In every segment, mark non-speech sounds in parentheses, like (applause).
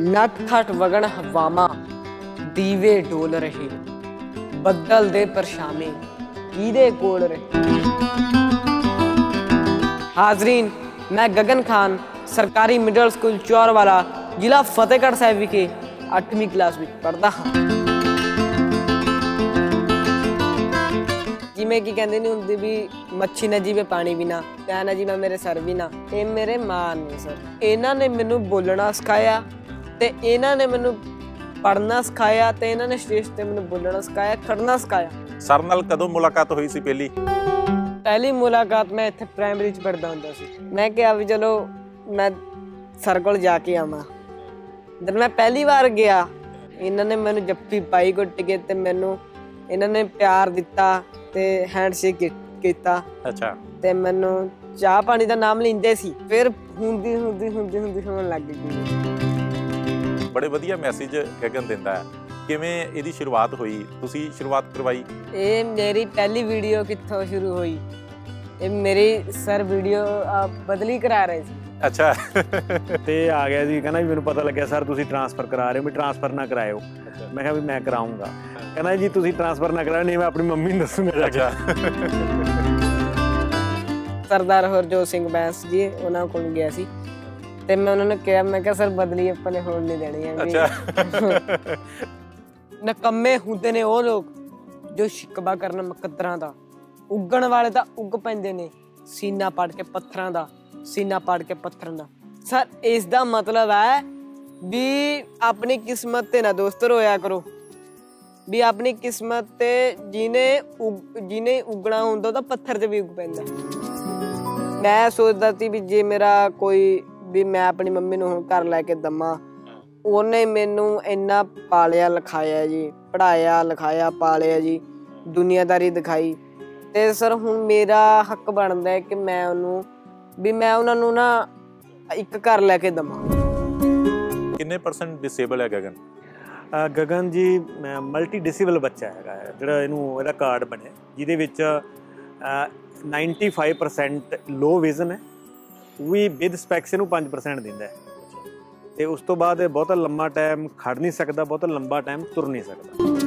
ਨਟਖਟ ਵਗਣ ਹਵਾਵਾਂ ਦੀਵੇ ਡੋਲ ਰਹੇ ਬੱਦਲ ਦੇ ਪਰਛਾਵੇਂ ਕੀਦੇ ਕੋਲ ਰਹੇ ਹਾਜ਼ਰੀਨ ਮੈਂ ਗगन ਖਾਨ ਸਰਕਾਰੀ ਮਿਡਲ ਸਕੂਲ ਚੌਰ ਵਾਲਾ ਜ਼ਿਲ੍ਹਾ ਫਤਿਹਗੜ੍ਹ ਸਾਹਿਬ ਵਿਖੇ 8ਵੀਂ ਕਲਾਸ ਵਿੱਚ ਪੜ੍ਹਦਾ ਹਾਂ ਜਿਵੇਂ ਕੀ ਕਹਿੰਦੇ ਨਹੀਂ ਹੁੰਦੇ ਵੀ ਮੱਛੀ ਨਾ ਜੀਵੇ ਪਾਣੀ ਬਿਨਾ ਕਹਿ ਨਾ ਜੀਵੇ ਮੇਰੇ ਸਰ ਬਿਨਾ ਇਹ ਮੇਰੇ ਮਾਂ ਨੇ ਸਰ ਇਹਨਾਂ ਨੇ ਮੈਨੂੰ ਬੋਲਣਾ ਸਿਖਾਇਆ ਤੇ ਇਹਨਾਂ ਨੇ ਮੈਨੂੰ ਪੜਨਾ ਸਿਖਾਇਆ ਤੇ ਇਹਨਾਂ ਨੇ ਸਟੇਜ ਤੇ ਮੈਨੂੰ ਬੋਲਣਾ ਸਿਖਾਇਆ ਖੜਨਾ ਸਿਖਾਇਆ ਸਰ ਨਾਲ ਕਦੋਂ ਮੁਲਾਕਾਤ ਹੋਈ ਸੀ ਪਹਿਲੀ ਪਹਿਲੀ ਮੁਲਾਕਾਤ ਮੈਂ ਇੱਥੇ ਪ੍ਰਾਇਮਰੀ ਚ ਪੜਦਾ ਹੁੰਦਾ ਸੀ ਮੈਂ ਕਿਹਾ ਵੀ ਚਲੋ ਮੈਂ ਸਰ ਕੋਲ ਜਾ ਕੇ ਆਵਾਂ ਜਦ ਮੈਂ ਪਹਿਲੀ ਵਾਰ ਗਿਆ ਇਹਨਾਂ ਨੇ ਮੈਨੂੰ ਜੱਫੀ ਪਾਈ ਗੁੱਟ ਕੇ ਤੇ ਮੈਨੂੰ ਇਹਨਾਂ ਨੇ ਪਿਆਰ ਦਿੱਤਾ ਤੇ ਹੈਂਡਸ਼ੇਕ ਕੀਤਾ ਅੱਛਾ ਤੇ ਮੈਨੂੰ ਚਾਹ ਪਾਣੀ ਦਾ ਨਾਮ ਲੈਂਦੇ ਸੀ ਫਿਰ ਹੁੰਦੀ ਹੁੰਦੀ ਹੁੰਦੀ ਹੁੰਦੀ ਹੋਣ ਲੱਗ ਗਈ ਬੜੇ ਵਧੀਆ ਮੈਸੇਜ ਗਗਨ ਦਿੰਦਾ ਹੈ ਕਿਵੇਂ ਇਹਦੀ ਸ਼ੁਰੂਆਤ ਹੋਈ ਤੁਸੀਂ ਸ਼ੁਰੂਆਤ ਕਰਵਾਈ ਇਹ ਮੇਰੀ ਪਹਿਲੀ ਵੀਡੀਓ ਕਿੱਥੋਂ ਸ਼ੁਰੂ ਹੋਈ ਇਹ ਮੇਰੀ ਸਰ ਵੀਡੀਓ ਬਦਲੀ ਕਰਾ ਰਹੇ ਸੀ ਅੱਛਾ ਤੇ ਆ ਗਿਆ ਸੀ ਕਹਿੰਦਾ ਮੈਨੂੰ ਪਤਾ ਲੱਗਿਆ ਸਰ ਤੁਸੀਂ ਟ੍ਰਾਂਸਫਰ ਕਰਾ ਰਹੇ ਹੋ ਮੈਂ ਟ੍ਰਾਂਸਫਰ ਨਾ ਕਰਾਇਓ ਮੈਂ ਕਿਹਾ ਵੀ ਮੈਂ ਕਰਾਉਂਗਾ ਕਹਿੰਦਾ ਜੀ ਤੁਸੀਂ ਟ੍ਰਾਂਸਫਰ ਨਾ ਕਰਾਓ ਨਹੀਂ ਮੈਂ ਆਪਣੀ ਮੰਮੀ ਨੂੰ ਦੱਸੂਗਾ ਜਾ ਕੇ ਸਰਦਾਰ ਹਰਜੋਤ ਸਿੰਘ ਬੈਂਸ ਜੀ ਉਹਨਾਂ ਕੋਲ ਗਿਆ ਸੀ ਤੇ ਮੈਂ ਉਹਨਾਂ ਨੂੰ ਕਿਹਾ ਮੈਂ ਕਿਹਾ ਸਰ ਬਦਲੀ ਆਪਾਂ ਨੇ ਹੋਣ ਨਹੀਂ ਦੇਣੀ ਹੈ ਅੱਛਾ (laughs) ਨਕੰਮੇ ਹੁੰਦੇ ਨੇ ਉਹ ਲੋਕ ਜੋ ਸ਼ਿਕਵਾ ਕਰਨ ਮੁਕੱਦਰਾਂ ਦਾ ਉੱਗਣ ਵਾਲੇ ਦਾ ਉੱਗ ਪੈਂਦੇ ਨੇ ਸੀਨਾ ਪੜ ਕੇ ਪੱਥਰਾਂ ਦਾ ਸੀਨਾ ਪੜ ਕੇ ਪੱਥਰਾਂ ਦਾ ਸਰ ਇਸ ਦਾ ਮਤਲਬ ਹੈ ਵੀ ਆਪਣੀ ਕਿਸਮਤ ਤੇ ਨਾ ਦੋਸਤ ਰੋਇਆ ਕਰੋ ਵੀ ਆਪਣੀ ਕਿਸਮਤ ਤੇ ਜਿਨੇ ਜਿਨੇ ਉਗਣਾ ਹੁੰਦਾ ਤਾਂ ਪੱਥਰ ਤੇ ਵੀ ਉਗ ਪੈਂਦਾ ਮੈਂ ਸੋਚਦਾ ਸੀ ਵੀ ਜੇ ਮੇਰਾ ਕੋਈ ਵੀ ਮੈਂ ਆਪਣੀ ਮੰਮੀ ਨੂੰ ਹੁਣ ਘਰ ਲੈ ਕੇ ਦਮਾ ਉਹਨੇ ਮੈਨੂੰ ਇੰਨਾ ਪਾਲਿਆ ਲਿਖਾਇਆ ਜੀ ਪੜਾਇਆ ਲਿਖਾਇਆ ਪਾਲਿਆ ਜੀ ਦੁਨੀਆਦਾਰੀ ਦਿਖਾਈ ਤੇ ਸਰ ਹੁਣ ਮੇਰਾ ਹੱਕ ਬਣਦਾ ਹੈ ਕਿ ਮੈਂ ਉਹਨੂੰ ਵੀ ਮੈਂ ਉਹਨਾਂ ਨੂੰ ਨਾ ਇੱਕ ਘਰ ਲੈ ਕੇ ਦਮਾ ਕਿੰਨੇ ਪਰਸੈਂਟ ਡਿਸੇਬਲ ਹੈ ਗਗਨ ਗਗਨ ਜੀ ਮਲਟੀ ਡਿਸੇਬਲ ਬੱਚਾ ਹੈਗਾ ਜਿਹੜਾ ਇਹਨੂੰ ਇਹਦਾ ਕਾਰਡ ਬਣਿਆ ਜਿਹਦੇ ਵਿੱਚ 95% ਲੋ ਵਿਜ਼ਨ ਹੈ ਵੀ ਵਿਦ ਸਪੈਕਸ ਨੂੰ 5% ਦਿੰਦਾ ਹੈ ਤੇ ਉਸ ਤੋਂ ਬਾਅਦ ਇਹ ਬਹੁਤ ਲੰਮਾ ਟਾਈਮ ਖੜ ਨਹੀਂ ਸਕਦਾ ਬਹੁਤ ਲੰਬਾ ਟਾਈਮ ਤੁਰ ਨਹੀਂ ਸਕਦਾ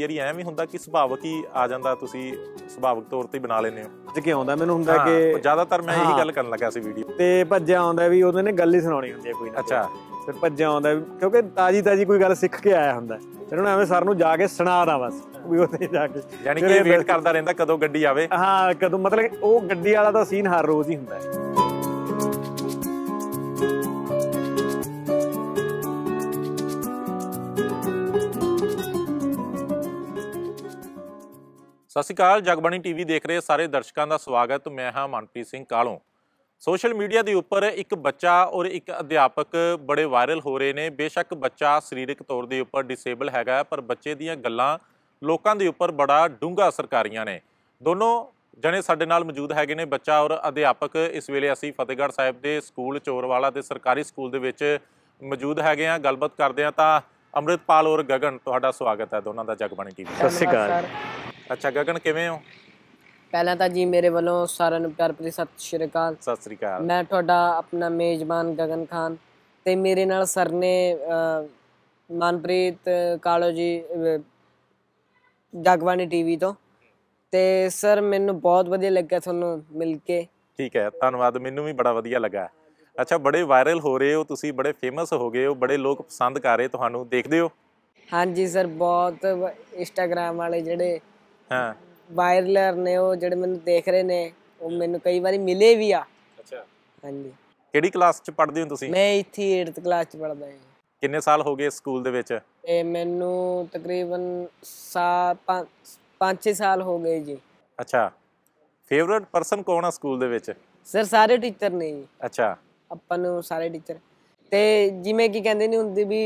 ਕਈ ਵਾਰੀ ਐਵੇਂ ਹੁੰਦਾ ਕਿ ਸੁਭਾਵਕ ਹੀ ਆ ਜਾਂਦਾ ਤੁਸੀਂ ਸੁਭਾਵਕ ਤੌਰ ਤੇ ਬਣਾ ਲੈਨੇ ਹੋ ਜਿ ਕਿ ਆਉਂਦਾ ਮੈਨੂੰ ਹੁੰਦਾ ਕਿ ਜ਼ਿਆਦਾਤਰ ਮੈਂ ਇਹੀ ਗੱਲ ਕਰਨ ਲੱਗਾ ਸੀ ਵੀਡੀਓ ਤੇ ਭੱਜਿਆ ਆਉਂਦਾ ਵੀ ਉਹਦੇ ਨੇ ਗੱਲ ਹੀ ਸੁਣਾਉਣੀ ਹੁੰਦੀ ਹੈ ਕੋਈ ਨਾ ਅੱਛਾ ਫਿਰ ਭੱਜਿਆ ਆਉਂਦਾ ਕਿਉਂਕਿ ਤਾਜੀ ਤਾਜੀ ਕੋਈ ਗੱਲ ਸਿੱਖ ਕੇ ਆਇਆ ਹੁੰਦਾ ਫਿਰ ਉਹਨੇ ਐਵੇਂ ਸਰ ਨੂੰ ਜਾ ਕੇ ਸੁਣਾ ਦਾਂ ਬਸ ਵੀ ਉਹਦੇ ਜਾ ਕੇ ਯਾਨੀ ਕਿ ਵੇਟ ਕਰਦਾ ਰਹਿੰਦਾ ਕਦੋਂ ਗੱਡੀ ਆਵੇ ਹਾਂ ਕਦੋਂ ਮਤਲਬ ਉਹ ਗੱਡੀ ਵਾਲਾ ਤਾਂ ਸੀਨ ਹਰ ਰੋਜ਼ ਹੀ ਹੁੰਦਾ ਹੈ ਸਤਿ ਸ਼੍ਰੀ ਅਕਾਲ ਜਗਬਾਣੀ ਟੀਵੀ ਦੇਖ ਰਹੇ ਸਾਰੇ ਦਰਸ਼ਕਾਂ ਦਾ ਸਵਾਗਤ ਮੈਂ ਹਾਂ ਮਨਪ੍ਰੀਤ ਸਿੰਘ ਕਾਲੋਂ ਸੋਸ਼ਲ ਮੀਡੀਆ ਦੇ ਉੱਪਰ ਇੱਕ ਬੱਚਾ ਔਰ ਇੱਕ ਅਧਿਆਪਕ ਬੜੇ ਵਾਇਰਲ ਹੋ ਰਹੇ ਨੇ ਬੇਸ਼ੱਕ ਬੱਚਾ ਸਰੀਰਕ ਤੌਰ ਦੇ ਉੱਪਰ ਡਿਸੇਬਲ ਹੈਗਾ ਪਰ ਬੱਚੇ ਦੀਆਂ ਗੱਲਾਂ ਲੋਕਾਂ ਦੇ ਉੱਪਰ ਬੜਾ ਡੂੰਘਾ ਅਸਰ ਕਰ ਰਹੀਆਂ ਨੇ ਦੋਨੋਂ ਜਣੇ ਸਾਡੇ ਨਾਲ ਮੌਜੂਦ ਹੈਗੇ ਨੇ ਬੱਚਾ ਔਰ ਅਧਿਆਪਕ ਇਸ ਵੇਲੇ ਅਸੀਂ ਫਤਿਹਗੜ੍ਹ ਸਾਹਿਬ ਦੇ ਸਕੂਲ ਚੋਰਵਾਲਾ ਦੇ ਸਰਕਾਰੀ ਸਕੂਲ ਦੇ ਵਿੱਚ ਮੌਜੂਦ ਹੈਗੇ ਆ ਗੱਲਬਾਤ ਕਰਦੇ ਆ ਤਾਂ ਅਮਰਿਤਪਾਲ ਔਰ ਗਗਨ ਤੁਹਾਡਾ ਸਵਾਗਤ ਹੈ ਦੋਨਾਂ ਦਾ ਜਗਬਾਣੀ ਟੀਵੀ ਸਤਿ ਸ਼੍ਰੀ ਅਕਾਲ ਅੱਛਾ ਗਗਨ ਕਿਵੇਂ ਹੋ ਪਹਿਲਾਂ ਤਾਂ ਜੀ ਮੇਰੇ ਵੱਲੋਂ ਸਾਰਿਆਂ ਨੂੰ ਪਿਆਰ ਭਰੀ ਸਤਿ ਸ਼੍ਰੀ ਅਕਾਲ ਸਤਿ ਸ਼੍ਰੀ ਅਕਾਲ ਮੈਂ ਤੁਹਾਡਾ ਆਪਣਾ ਮੇਜ਼ਬਾਨ ਗਗਨ ਖਾਨ ਤੇ ਮੇਰੇ ਨਾਲ ਸਰ ਨੇ ਮਨਪ੍ਰੀਤ ਕਾਲੋ ਜੀ ਜਗਵਾਨੀ ਟੀਵੀ ਤੋਂ ਤੇ ਸਰ ਮੈਨੂੰ ਬਹੁਤ ਵਧੀਆ ਲੱਗਿਆ ਤੁਹਾਨੂੰ ਮਿਲ ਕੇ ਠੀਕ ਹੈ ਧੰਨਵਾਦ ਮੈਨੂੰ ਵੀ ਬੜਾ ਵਧੀਆ ਲੱਗਾ ਅੱਛਾ ਬੜੇ ਵਾਇਰਲ ਹੋ ਰਹੇ ਹੋ ਤੁਸੀਂ ਬੜੇ ਫੇਮਸ ਹੋ ਗਏ ਹੋ ਬੜੇ ਲੋਕ ਪਸੰਦ ਕਰ ਰਹੇ ਤੁਹਾਨੂੰ ਦੇਖਦੇ ਹੋ ਹਾਂਜੀ ਸਰ ਬਹੁਤ ਇੰਸਟਾਗ੍ਰam ਵਾਲੇ ਜਿਹੜੇ ਹਾਂ ਵਾਇਰਲਰ ਨੇ ਉਹ ਜਿਹੜੇ ਮੈਨੂੰ ਦੇਖ ਰਹੇ ਨੇ ਉਹ ਮੈਨੂੰ ਕਈ ਵਾਰੀ ਮਿਲੇ ਵੀ ਆ ਅੱਛਾ ਹਾਂਜੀ ਕਿਹੜੀ ਕਲਾਸ ਚ ਪੜ੍ਹਦੇ ਹੋ ਤੁਸੀਂ ਮੈਂ ਇੱਥੇ 8th ਕਲਾਸ ਚ ਪੜ੍ਹਦਾ ਹਾਂ ਕਿੰਨੇ ਸਾਲ ਹੋ ਗਏ ਸਕੂਲ ਦੇ ਵਿੱਚ ਤੇ ਮੈਨੂੰ ਤਕਰੀਬਨ 7 5 ਸਾਲ ਹੋ ਗਏ ਜੀ ਅੱਛਾ ਫੇਵਰਿਟ ਪਰਸਨ ਕੌਣ ਆ ਸਕੂਲ ਦੇ ਵਿੱਚ ਸਰ ਸਾਰੇ ਟੀਚਰ ਨੇ ਜੀ ਅੱਛਾ ਆਪਾਂ ਨੂੰ ਸਾਰੇ ਟੀਚਰ ਤੇ ਜਿਵੇਂ ਕੀ ਕਹਿੰਦੇ ਨੇ ਹੁੰਦੀ ਵੀ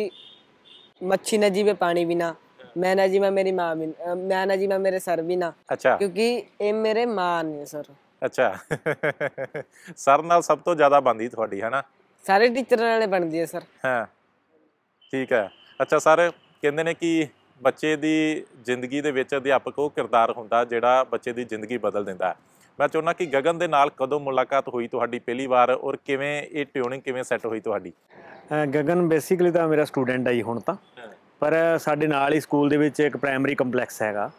ਮੱਛੀ ਨਾ ਜੀਵੇ ਪਾਣੀ ਬਿਨਾ ਮੈਂ ਨਾ ਜੀ ਮੈਂ ਮੇਰੀ ਮਾਂ ਵੀ ਮੈਂ ਨਾ ਜੀ ਮੈਂ ਮੇਰੇ ਸਰ ਵੀ ਨਾ ਅੱਛਾ ਕਿਉਂਕਿ ਇਹ ਮੇਰੇ ਮਾਂ ਨੇ ਸਰ ਅੱਛਾ ਸਰ ਨਾਲ ਸਭ ਤੋਂ ਜ਼ਿਆਦਾ ਬੰਦੀ ਤੁਹਾਡੀ ਹੈ ਨਾ ਸਾਰੇ ਟੀਚਰਾਂ ਨਾਲੇ ਬਣਦੀ ਹੈ ਸਰ ਹਾਂ ਠੀਕ ਹੈ ਅੱਛਾ ਸਰ ਕਹਿੰਦੇ ਨੇ ਕਿ ਬੱਚੇ ਦੀ ਜ਼ਿੰਦਗੀ ਦੇ ਵਿੱਚ ਅਧਿਆਪਕ ਉਹ ਕਿਰਦਾਰ ਹੁੰਦਾ ਜਿਹੜਾ ਬੱਚੇ ਦੀ ਜ਼ਿੰਦਗੀ ਬਦਲ ਦਿੰਦਾ ਹੈ ਮੈਂ ਚਾਹੁੰਦਾ ਕਿ ਗਗਨ ਦੇ ਨਾਲ ਕਦੋਂ ਮੁਲਾਕਾਤ ਹੋਈ ਤੁਹਾਡੀ ਪਹਿਲੀ ਵਾਰ ਔਰ ਕਿਵੇਂ ਇਹ ਟਿਊਨਿੰਗ ਕਿਵੇਂ ਸੈੱਟ ਹੋਈ ਤੁਹਾਡੀ ਗਗਨ ਬੇਸਿਕਲੀ ਤਾਂ ਮੇਰਾ ਸਟੂਡੈਂਟ ਆਈ ਹੁਣ ਤਾਂ ਪਰ ਸਾਡੇ ਨਾਲ ਹੀ ਸਕੂਲ ਦੇ ਵਿੱਚ ਇੱਕ ਪ੍ਰਾਇਮਰੀ ਕੰਪਲੈਕਸ ਹੈਗਾ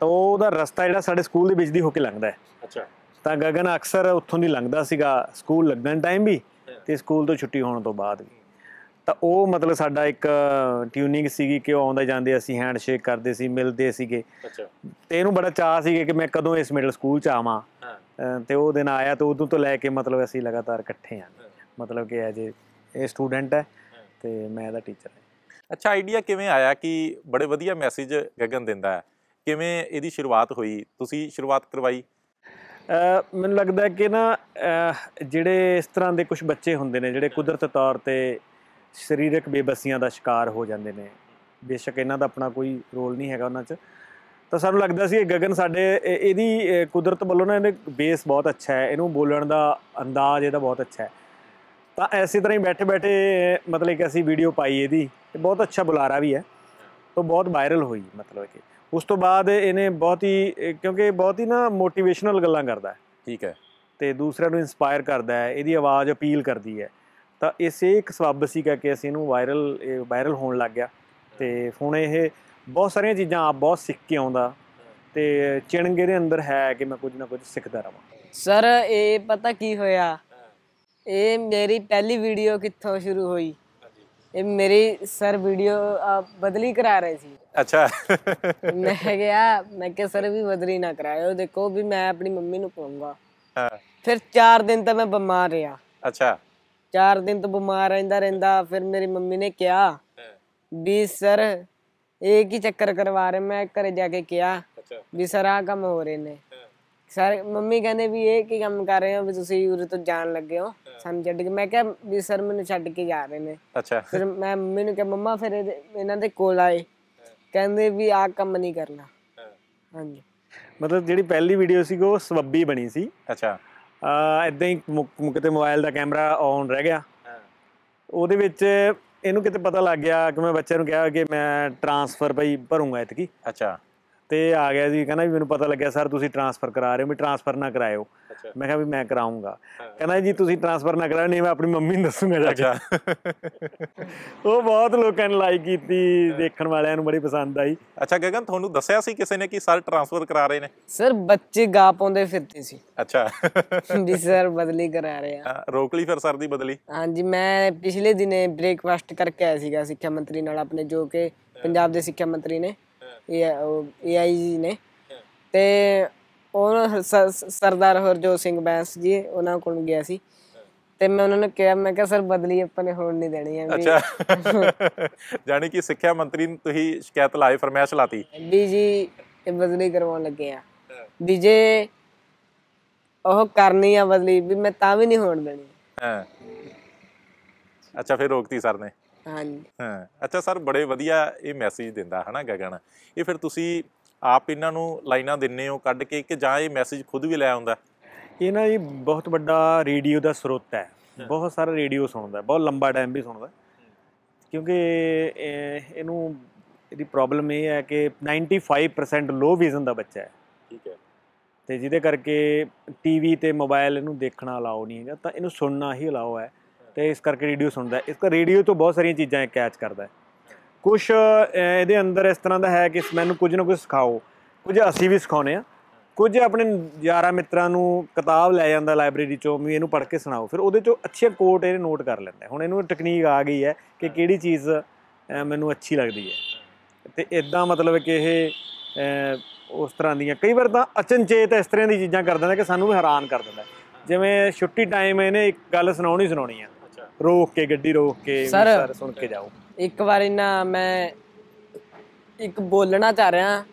ਤਾਂ ਉਹਦਾ ਰਸਤਾ ਜਿਹੜਾ ਸਾਡੇ ਸਕੂਲ ਦੇ ਵਿੱਚ ਦੀ ਹੋ ਕੇ ਲੰਘਦਾ ਹੈ ਅੱਛਾ ਤਾਂ ਗਗਨ ਅਕਸਰ ਉੱਥੋਂ ਦੀ ਲੰਘਦਾ ਸੀਗਾ ਸਕੂਲ ਲੱਗਣ ਟਾਈਮ ਵੀ ਤੇ ਸਕੂਲ ਤੋਂ ਛੁੱਟੀ ਹੋਣ ਤੋਂ ਬਾਅਦ ਵੀ ਤਾਂ ਉਹ ਮਤਲਬ ਸਾਡਾ ਇੱਕ ਟਿਊਨਿੰਗ ਸੀਗੀ ਕਿ ਉਹ ਆਉਂਦਾ ਜਾਂਦੇ ਅਸੀਂ ਹੈਂਡਸ਼ੇਕ ਕਰਦੇ ਸੀ ਮਿਲਦੇ ਸੀਗੇ ਅੱਛਾ ਤੇ ਇਹਨੂੰ ਬੜਾ ਚਾਹ ਸੀਗਾ ਕਿ ਮੈਂ ਕਦੋਂ ਇਸ ਮਿਡਲ ਸਕੂਲ ਚ ਆਵਾਂ ਤੇ ਉਹ ਦਿਨ ਆਇਆ ਤਾਂ ਉਦੋਂ ਤੋਂ ਲੈ ਕੇ ਮਤਲਬ ਅਸੀਂ ਲਗਾਤਾਰ ਇਕੱਠੇ ਆਂ ਮਤਲਬ ਕਿ ਐਜੇ ਇਹ ਸਟੂਡੈਂਟ ਹੈ ਤੇ ਮੈਂ ਇਹਦਾ ਟੀਚਰ ਅੱਛਾ ਆਈਡੀਆ ਕਿਵੇਂ ਆਇਆ ਕਿ ਬੜੇ ਵਧੀਆ ਮੈਸੇਜ ਗਗਨ ਦਿੰਦਾ ਹੈ ਕਿਵੇਂ ਇਹਦੀ ਸ਼ੁਰੂਆਤ ਹੋਈ ਤੁਸੀਂ ਸ਼ੁਰੂਆਤ ਕਰਵਾਈ ਮੈਨੂੰ ਲੱਗਦਾ ਕਿ ਨਾ ਜਿਹੜੇ ਇਸ ਤਰ੍ਹਾਂ ਦੇ ਕੁਝ ਬੱਚੇ ਹੁੰਦੇ ਨੇ ਜਿਹੜੇ ਕੁਦਰਤ ਤੌਰ ਤੇ ਸਰੀਰਕ ਬੇਬਸੀਆਂ ਦਾ ਸ਼ਿਕਾਰ ਹੋ ਜਾਂਦੇ ਨੇ ਬੇਸ਼ੱਕ ਇਹਨਾਂ ਦਾ ਆਪਣਾ ਕੋਈ ਰੋਲ ਨਹੀਂ ਹੈਗਾ ਉਹਨਾਂ 'ਚ ਤਾਂ ਸਾਨੂੰ ਲੱਗਦਾ ਸੀ ਇਹ ਗगन ਸਾਡੇ ਇਹਦੀ ਕੁਦਰਤ ਵੱਲੋਂ ਨਾ ਇਹਦੇ ਬੇਸ ਬਹੁਤ ਅੱਛਾ ਹੈ ਇਹਨੂੰ ਬੋਲਣ ਦਾ ਅੰਦਾਜ਼ ਇਹਦਾ ਬਹੁਤ ਅੱਛਾ ਹੈ ਤਾਂ ਐਸੀ ਤਰ੍ਹਾਂ ਹੀ ਬੈਠੇ ਬੈਠੇ ਮਤਲਬ ਕਿ ਅਸੀਂ ਵੀਡੀਓ ਪਾਈ ਇਹਦੀ ਤੇ ਬਹੁਤ ਅੱਛਾ ਬੁਲਾਰਾ ਵੀ ਹੈ ਤਾਂ ਬਹੁਤ ਵਾਇਰਲ ਹੋਈ ਮਤਲਬ ਕਿ ਉਸ ਤੋਂ ਬਾਅਦ ਇਹਨੇ ਬਹੁਤ ਹੀ ਕਿਉਂਕਿ ਬਹੁਤ ਹੀ ਨਾ ਮੋਟੀਵੇਸ਼ਨਲ ਗੱਲਾਂ ਕਰਦਾ ਹੈ ਠੀਕ ਹੈ ਤੇ ਦੂਸਰਿਆਂ ਨੂੰ ਇਨਸਪਾਇਰ ਕਰਦਾ ਹੈ ਇਹਦੀ ਆਵਾਜ਼ ਅਪੀਲ ਕਰਦੀ ਹੈ ਤਾਂ ਇਸੇ ਇੱਕ ਸਬਬ ਸੀ ਕਿ ਅਸੀਂ ਇਹਨੂੰ ਵਾਇਰਲ ਵਾਇਰਲ ਹੋਣ ਲੱਗ ਗਿਆ ਤੇ ਹੁਣ ਇਹ ਬਹੁਤ ਸਾਰੀਆਂ ਚੀਜ਼ਾਂ ਆਪ ਬਹੁਤ ਸਿੱਖ ਕੇ ਆਉਂਦਾ ਤੇ ਚਿਣਗੇ ਦੇ ਅੰਦਰ ਹੈ ਕਿ ਮੈਂ ਕੁਝ ਨਾ ਕੁਝ ਸਿੱਖਦਾ ਰਵਾਂ ਸਰ ਇਹ ਪਤਾ ਕੀ ਹੋਇਆ ਇਹ ਮੇਰੀ ਪਹਿਲੀ ਵੀਡੀਓ ਕਿੱਥੋਂ ਸ਼ੁਰੂ ਹੋਈ ਇਹ ਮੇਰੀ ਸਰ ਵੀਡੀਓ ਬਦਲੀ ਕਰਾ ਰਹੇ ਸੀ ਅੱਛਾ ਮੈਂ ਗਿਆ ਮੈਂ ਕਿ ਸਰ ਵੀ ਬਦਲੀ ਨਾ ਕਰਾਇਓ ਦੇਖੋ ਵੀ ਮੈਂ ਆਪਣੀ ਮੰਮੀ ਨੂੰ ਪਾਉਂਗਾ ਹਾਂ ਫਿਰ 4 ਦਿਨ ਤਾਂ ਮੈਂ ਬਿਮਾਰ ਰਿਹਾ ਅੱਛਾ 4 ਦਿਨ ਤੋਂ ਬਿਮਾਰ ਰਹਿੰਦਾ ਰਹਿੰਦਾ ਫਿਰ ਮੇਰੀ ਮੰਮੀ ਨੇ ਕਿਹਾ ਵੀ ਸਰ ਇਹ ਕੀ ਚੱਕਰ ਕਰਵਾ ਰਹੇ ਮੈਂ ਘਰੇ ਜਾ ਕੇ ਕਿਹਾ ਵੀ ਸਰ ਆ ਕੰਮ ਹੋ ਰਹੇ ਨੇ ਸਰ ਮੰਮੀ ਕਹਿੰਦੇ ਵੀ ਇਹ ਕੀ ਕੰਮ ਕਰ ਰਹੇ ਹੋ ਵੀ ਤੁਸੀਂ ਉਰੇ ਤੋਂ ਜਾਣ ਲੱਗੇ ਹੋ ਸਾਨੂੰ ਛੱਡ ਕੇ ਮੈਂ ਕਿਹਾ ਵੀ ਸਰ ਮੈਨੂੰ ਛੱਡ ਕੇ ਜਾ ਰਹੇ ਨੇ ਅੱਛਾ ਫਿਰ ਮੈਂ ਮੈਨੂੰ ਕਿਹਾ ਮੰਮਾ ਫਿਰ ਇਹਨਾਂ ਦੇ ਕੋਲ ਆਏ ਕਹਿੰਦੇ ਵੀ ਆਹ ਕੰਮ ਨਹੀਂ ਕਰਨਾ ਹਾਂਜੀ ਮਤਲਬ ਜਿਹੜੀ ਪਹਿਲੀ ਵੀਡੀਓ ਸੀ ਉਹ ਸਵੱਬੀ ਬਣੀ ਸੀ ਅੱਛਾ ਐਦਾਂ ਹੀ ਮੁਕ- ਕਿਤੇ ਮੋਬਾਈਲ ਦਾ ਕੈਮਰਾ ਔਨ ਰਹਿ ਗਿਆ ਉਹਦੇ ਵਿੱਚ ਇਹਨੂੰ ਕਿਤੇ ਪਤਾ ਲੱਗ ਗਿਆ ਕਿ ਮੈਂ ਬੱਚਿਆਂ ਨੂੰ ਕਿਹਾ ਕਿ ਮੈਂ ਟ੍ਰਾਂਸਫਰ ਭਈ ਭਰੂੰਗਾ ਇਤਕੀ ਅੱਛਾ ਤੇ ਆ ਗਿਆ ਜੀ ਕਹਿੰਦਾ ਵੀ ਮੈਨੂੰ ਪਤਾ ਲੱਗਿਆ ਸਰ ਤੁਸੀਂ ਟ੍ਰਾਂਸਫਰ ਕਰਾ ਰਹੇ ਹੋ ਵੀ ਟ੍ਰਾਂਸਫਰ ਨਾ ਕਰਾਇਓ ਮੈਂ ਕਿਹਾ ਵੀ ਮੈਂ ਕਰਾਉਂਗਾ ਕਹਿੰਦਾ ਜੀ ਤੁਸੀਂ ਟ੍ਰਾਂਸਫਰ ਨਾ ਕਰਾਓ ਨਹੀਂ ਮੈਂ ਆਪਣੀ ਮੰਮੀ ਨੂੰ ਦੱਸੂਗਾ ਜਾ ਕੇ ਉਹ ਬਹੁਤ ਲੋਕਾਂ ਨੇ ਲਾਈਕ ਕੀਤੀ ਦੇਖਣ ਵਾਲਿਆਂ ਨੂੰ ਬੜੀ ਪਸੰਦ ਆਈ ਅੱਛਾ ਗਗਨ ਤੁਹਾਨੂੰ ਦੱਸਿਆ ਸੀ ਕਿਸੇ ਨੇ ਕਿ ਸਰ ਟ੍ਰਾਂਸਫਰ ਕਰਾ ਰਹੇ ਨੇ ਸਰ ਬੱਚੇ ਗਾ ਪਾਉਂਦੇ ਫਿਰਦੇ ਸੀ ਅੱਛਾ ਜੀ ਸਰ ਬਦਲੀ ਕਰਾ ਰਹੇ ਆ ਰੋਕ ਲਈ ਫਿਰ ਸਰ ਦੀ ਬਦਲੀ ਹਾਂਜੀ ਮੈਂ ਪਿਛਲੇ ਦਿਨੇ ਬ੍ਰੇਕਫਾਸਟ ਕਰਕੇ ਆਇਆ ਸੀਗਾ ਸਿੱਖਿਆ ਮੰਤਰੀ ਨਾਲ ਆਪਣੇ ਜੋ ਕਿ ਪੰਜਾਬ ਦੇ ਸਿੱਖਿਆ ਮੰਤਰੀ ਨੇ ਏਆਈ ਨੇ ਤੇ ਉਹ ਸਰਦਾਰ ਹਰਜੋਤ ਸਿੰਘ ਬੈਂਸ ਜੀ ਉਹਨਾਂ ਕੋਲ ਗਿਆ ਸੀ ਤੇ ਮੈਂ ਉਹਨਾਂ ਨੂੰ ਕਿਹਾ ਮੈਂ ਕਿਹਾ ਸਰ ਬਦਲੀ ਆਪਾਂ ਨੇ ਹੋਣ ਨਹੀਂ ਦੇਣੀ ਹੈ ਅੱਛਾ ਜਾਨੀ ਕਿ ਸਿੱਖਿਆ ਮੰਤਰੀ ਨੂੰ ਤੁਸੀਂ ਸ਼ਿਕਾਇਤ ਲਾਏ ਫਰਮਾਇਸ਼ ਲਾਤੀ ਜੀ ਜੀ ਇਹ ਬਦਲੀ ਕਰਵਾਉਣ ਲੱਗੇ ਆ ਵੀ ਜੇ ਉਹ ਕਰਨੀ ਆ ਬਦਲੀ ਵੀ ਮੈਂ ਤਾਂ ਵੀ ਨਹੀਂ ਹੋਣ ਦੇਣੀ ਹਾਂ ਅੱਛਾ ਫਿਰ ਰੋਕਤੀ ਸਰ ਨੇ ਹਾਂਜੀ ਹਾਂ ਅੱਛਾ ਸਰ ਬੜੇ ਵਧੀਆ ਇਹ ਮੈਸੇਜ ਦਿੰਦਾ ਹਨਾ ਗਗਨ ਇਹ ਫਿਰ ਤੁਸੀਂ ਆਪ ਇਹਨਾਂ ਨੂੰ ਲਾਈਨਾਂ ਦਿੰਨੇ ਹੋ ਕੱਢ ਕੇ ਕਿ ਜਾਂ ਇਹ ਮੈਸੇਜ ਖੁਦ ਵੀ ਲੈ ਆਉਂਦਾ ਇਹ ਨਾ ਇਹ ਬਹੁਤ ਵੱਡਾ ਰੇਡੀਓ ਦਾ ਸਰੋਤ ਹੈ ਬਹੁਤ ਸਾਰਾ ਰੇਡੀਓ ਸੁਣਦਾ ਬਹੁਤ ਲੰਬਾ ਟਾਈਮ ਵੀ ਸੁਣਦਾ ਕਿਉਂਕਿ ਇਹਨੂੰ ਇਹਦੀ ਪ੍ਰੋਬਲਮ ਇਹ ਹੈ ਕਿ 95% ਲੋ ਵਿਜ਼ਨ ਦਾ ਬੱਚਾ ਹੈ ਠੀਕ ਹੈ ਤੇ ਜਿਹਦੇ ਕਰਕੇ ਟੀਵੀ ਤੇ ਮੋਬਾਈਲ ਇਹਨੂੰ ਦੇਖਣਾ ਅਲਾਉ ਨਹੀਂ ਹੈਗਾ ਤਾਂ ਇਹਨੂੰ ਸੁਣਨਾ ਹੀ ਅਲਾਉ ਹੈ ਤੇ ਇਸ ਕਰਕੇ ਰੇਡੀਓ ਸੁਣਦਾ ਇਸ ਦਾ ਰੇਡੀਓ ਤੋਂ ਬਹੁਤ ਸਾਰੀਆਂ ਚੀਜ਼ਾਂ ਕੈਚ ਕਰਦਾ ਕੁਝ ਇਹਦੇ ਅੰਦਰ ਇਸ ਤਰ੍ਹਾਂ ਦਾ ਹੈ ਕਿ ਮੈਨੂੰ ਕੁਝ ਨਾ ਕੁਝ ਸਿਖਾਓ ਕੁਝ ਅਸੀਂ ਵੀ ਸਿਖਾਉਨੇ ਆ ਕੁਝ ਆਪਣੇ ਯਾਰਾ ਮਿੱਤਰਾਂ ਨੂੰ ਕਿਤਾਬ ਲੈ ਜਾਂਦਾ ਲਾਇਬ੍ਰੇਰੀ ਚੋਂ ਵੀ ਇਹਨੂੰ ਪੜ੍ਹ ਕੇ ਸੁਣਾਓ ਫਿਰ ਉਹਦੇ ਚੋਂ ਅੱਛੇ ਕੋਟ ਇਹ ਨੋਟ ਕਰ ਲੈਂਦਾ ਹੁਣ ਇਹਨੂੰ ਟੈਕਨੀਕ ਆ ਗਈ ਹੈ ਕਿ ਕਿਹੜੀ ਚੀਜ਼ ਮੈਨੂੰ ਅੱਛੀ ਲੱਗਦੀ ਹੈ ਤੇ ਇਦਾਂ ਮਤਲਬ ਕਿ ਇਹ ਉਸ ਤਰ੍ਹਾਂ ਦੀਆਂ ਕਈ ਵਾਰ ਤਾਂ ਅਚਨਚੇਤ ਇਸ ਤਰ੍ਹਾਂ ਦੀ ਚੀਜ਼ਾਂ ਕਰ ਦਿੰਦਾ ਕਿ ਸਾਨੂੰ ਵੀ ਹੈਰਾਨ ਕਰ ਦਿੰਦਾ ਜਿਵੇਂ ਛੁੱਟੀ ਟਾਈਮ ਇਹਨੇ ਇੱਕ ਗੱਲ ਸੁਣਾਉਣੀ ਸੁਣਾਉਣੀ ਆ ਰੋਕ ਕੇ ਗੱਡੀ ਰੋਕ ਕੇ ਸਰ ਸੁਣ ਕੇ ਜਾਓ ਇੱਕ ਵਾਰ ਇਹਨਾਂ ਮੈਂ ਇੱਕ ਬੋਲਣਾ ਚਾਹ ਰਿਹਾ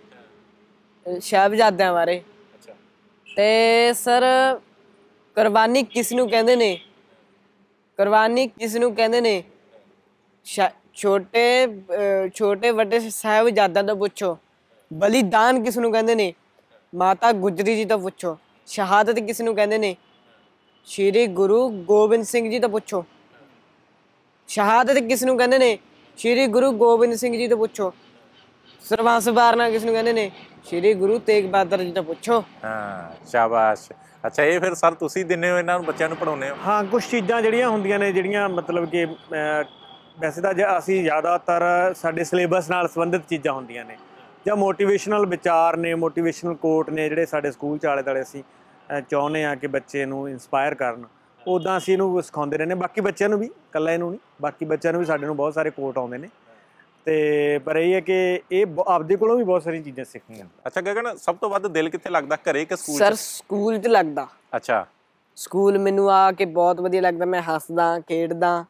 ਸ਼ਹਿਬਜ਼ਾਦਿਆਂ ਬਾਰੇ ਤੇ ਸਰ ਕੁਰਬਾਨੀ ਕਿਸ ਨੂੰ ਕਹਿੰਦੇ ਨੇ ਕੁਰਬਾਨੀ ਕਿਸ ਨੂੰ ਕਹਿੰਦੇ ਨੇ ਛੋਟੇ ਛੋਟੇ ਵੱਡੇ ਸਾਹਿਬਜ਼ਾਦਿਆਂ ਤੋਂ ਪੁੱਛੋ ਬਲੀਦਾਨ ਕਿਸ ਨੂੰ ਕਹਿੰਦੇ ਨੇ ਮਾਤਾ ਗੁਜਰੀ ਜੀ ਤੋਂ ਪੁੱਛੋ ਸ਼ਹਾਦਤ ਕਿਸ ਨੂੰ ਕਹਿੰਦੇ ਨੇ ਸ਼੍ਰੀ ਗੁਰੂ ਗੋਬਿੰਦ ਸਿੰਘ ਜੀ ਤੋਂ ਪੁੱਛੋ ਸ਼ਹਾਦਤ ਕਿਸ ਨੂੰ ਕਹਿੰਦੇ ਨੇ ਸ਼੍ਰੀ ਗੁਰੂ ਗੋਬਿੰਦ ਸਿੰਘ ਜੀ ਤੋਂ ਪੁੱਛੋ ਸਰਬੰਸ ਬਾਰਨਾ ਕਿਸ ਨੂੰ ਕਹਿੰਦੇ ਨੇ ਸ਼੍ਰੀ ਗੁਰੂ ਤੇਗ ਬਹਾਦਰ ਜੀ ਤੋਂ ਪੁੱਛੋ ਹਾਂ ਸ਼ਾਬਾਸ਼ ਅੱਛਾ ਇਹ ਫਿਰ ਸਰ ਤੁਸੀਂ ਦਿੰਨੇ ਹੋ ਇਹਨਾਂ ਨੂੰ ਬੱਚਿਆਂ ਨੂੰ ਪੜਾਉਨੇ ਹੋ ਹਾਂ ਕੁਝ ਚੀਜ਼ਾਂ ਜਿਹੜੀਆਂ ਹੁੰਦੀਆਂ ਨੇ ਜਿਹੜੀਆਂ ਮਤਲਬ ਕਿ ਵੈਸੇ ਤਾਂ ਅਸੀਂ ਜ਼ਿਆਦਾਤਰ ਸਾਡੇ ਸਿਲੇਬਸ ਨਾਲ ਸੰਬੰਧਿਤ ਚੀਜ਼ਾਂ ਹੁੰਦੀਆਂ ਨੇ ਜਾਂ ਮੋਟੀਵੇਸ਼ਨਲ ਵਿਚਾਰ ਨੇ ਮੋਟੀਵੇਸ਼ਨਲ ਕੋਟ ਨੇ ਜਿਹੜੇ ਸਾਡੇ ਸਕੂਲ ਚ ਆਲੇ ਦਾਲੇ ਅਸੀਂ ਚਾਹੁੰਦੇ ਆ ਕਿ ਬੱਚੇ ਨੂੰ ਇਨਸਪਾਇਰ ਕਰਨ ਉਦਾਂ ਅਸੀਂ ਇਹਨੂੰ ਸਿਖਾਉਂਦੇ ਰਹਿੰਦੇ ਬਾਕੀ ਬੱਚਿਆਂ ਨੂੰ ਵੀ ਕੱਲਾ ਇਹਨੂੰ ਨਹੀਂ ਬਾਕੀ ਬੱਚਿਆਂ ਨੂੰ ਵੀ ਸਾਡੇ ਨੂੰ ਬਹੁਤ ਸਾਰੇ ਕੋਟ ਆਉਂਦੇ ਨੇ ਤੇ ਪਰ ਇਹ ਹੈ ਕਿ ਇਹ ਆਪਦੇ ਕੋਲੋਂ ਵੀ ਬਹੁਤ ਸਾਰੀਆਂ ਚੀਜ਼ਾਂ ਸਿੱਖੀਆਂ ਅੱਛਾ ਗਗਨ ਸਭ ਤੋਂ ਵੱਧ ਦਿਲ ਕਿੱਥੇ ਲੱਗਦਾ ਘਰੇ ਕਿ ਸਕੂਲ ਸਰ ਸਕੂਲ 'ਚ ਲੱਗਦਾ ਅੱਛਾ ਸਕੂਲ ਮੈਨੂੰ ਆ ਕੇ ਬਹੁਤ ਵਧੀਆ ਲੱਗਦਾ ਮੈਂ ਹੱਸਦਾ ਖੇਡਦਾ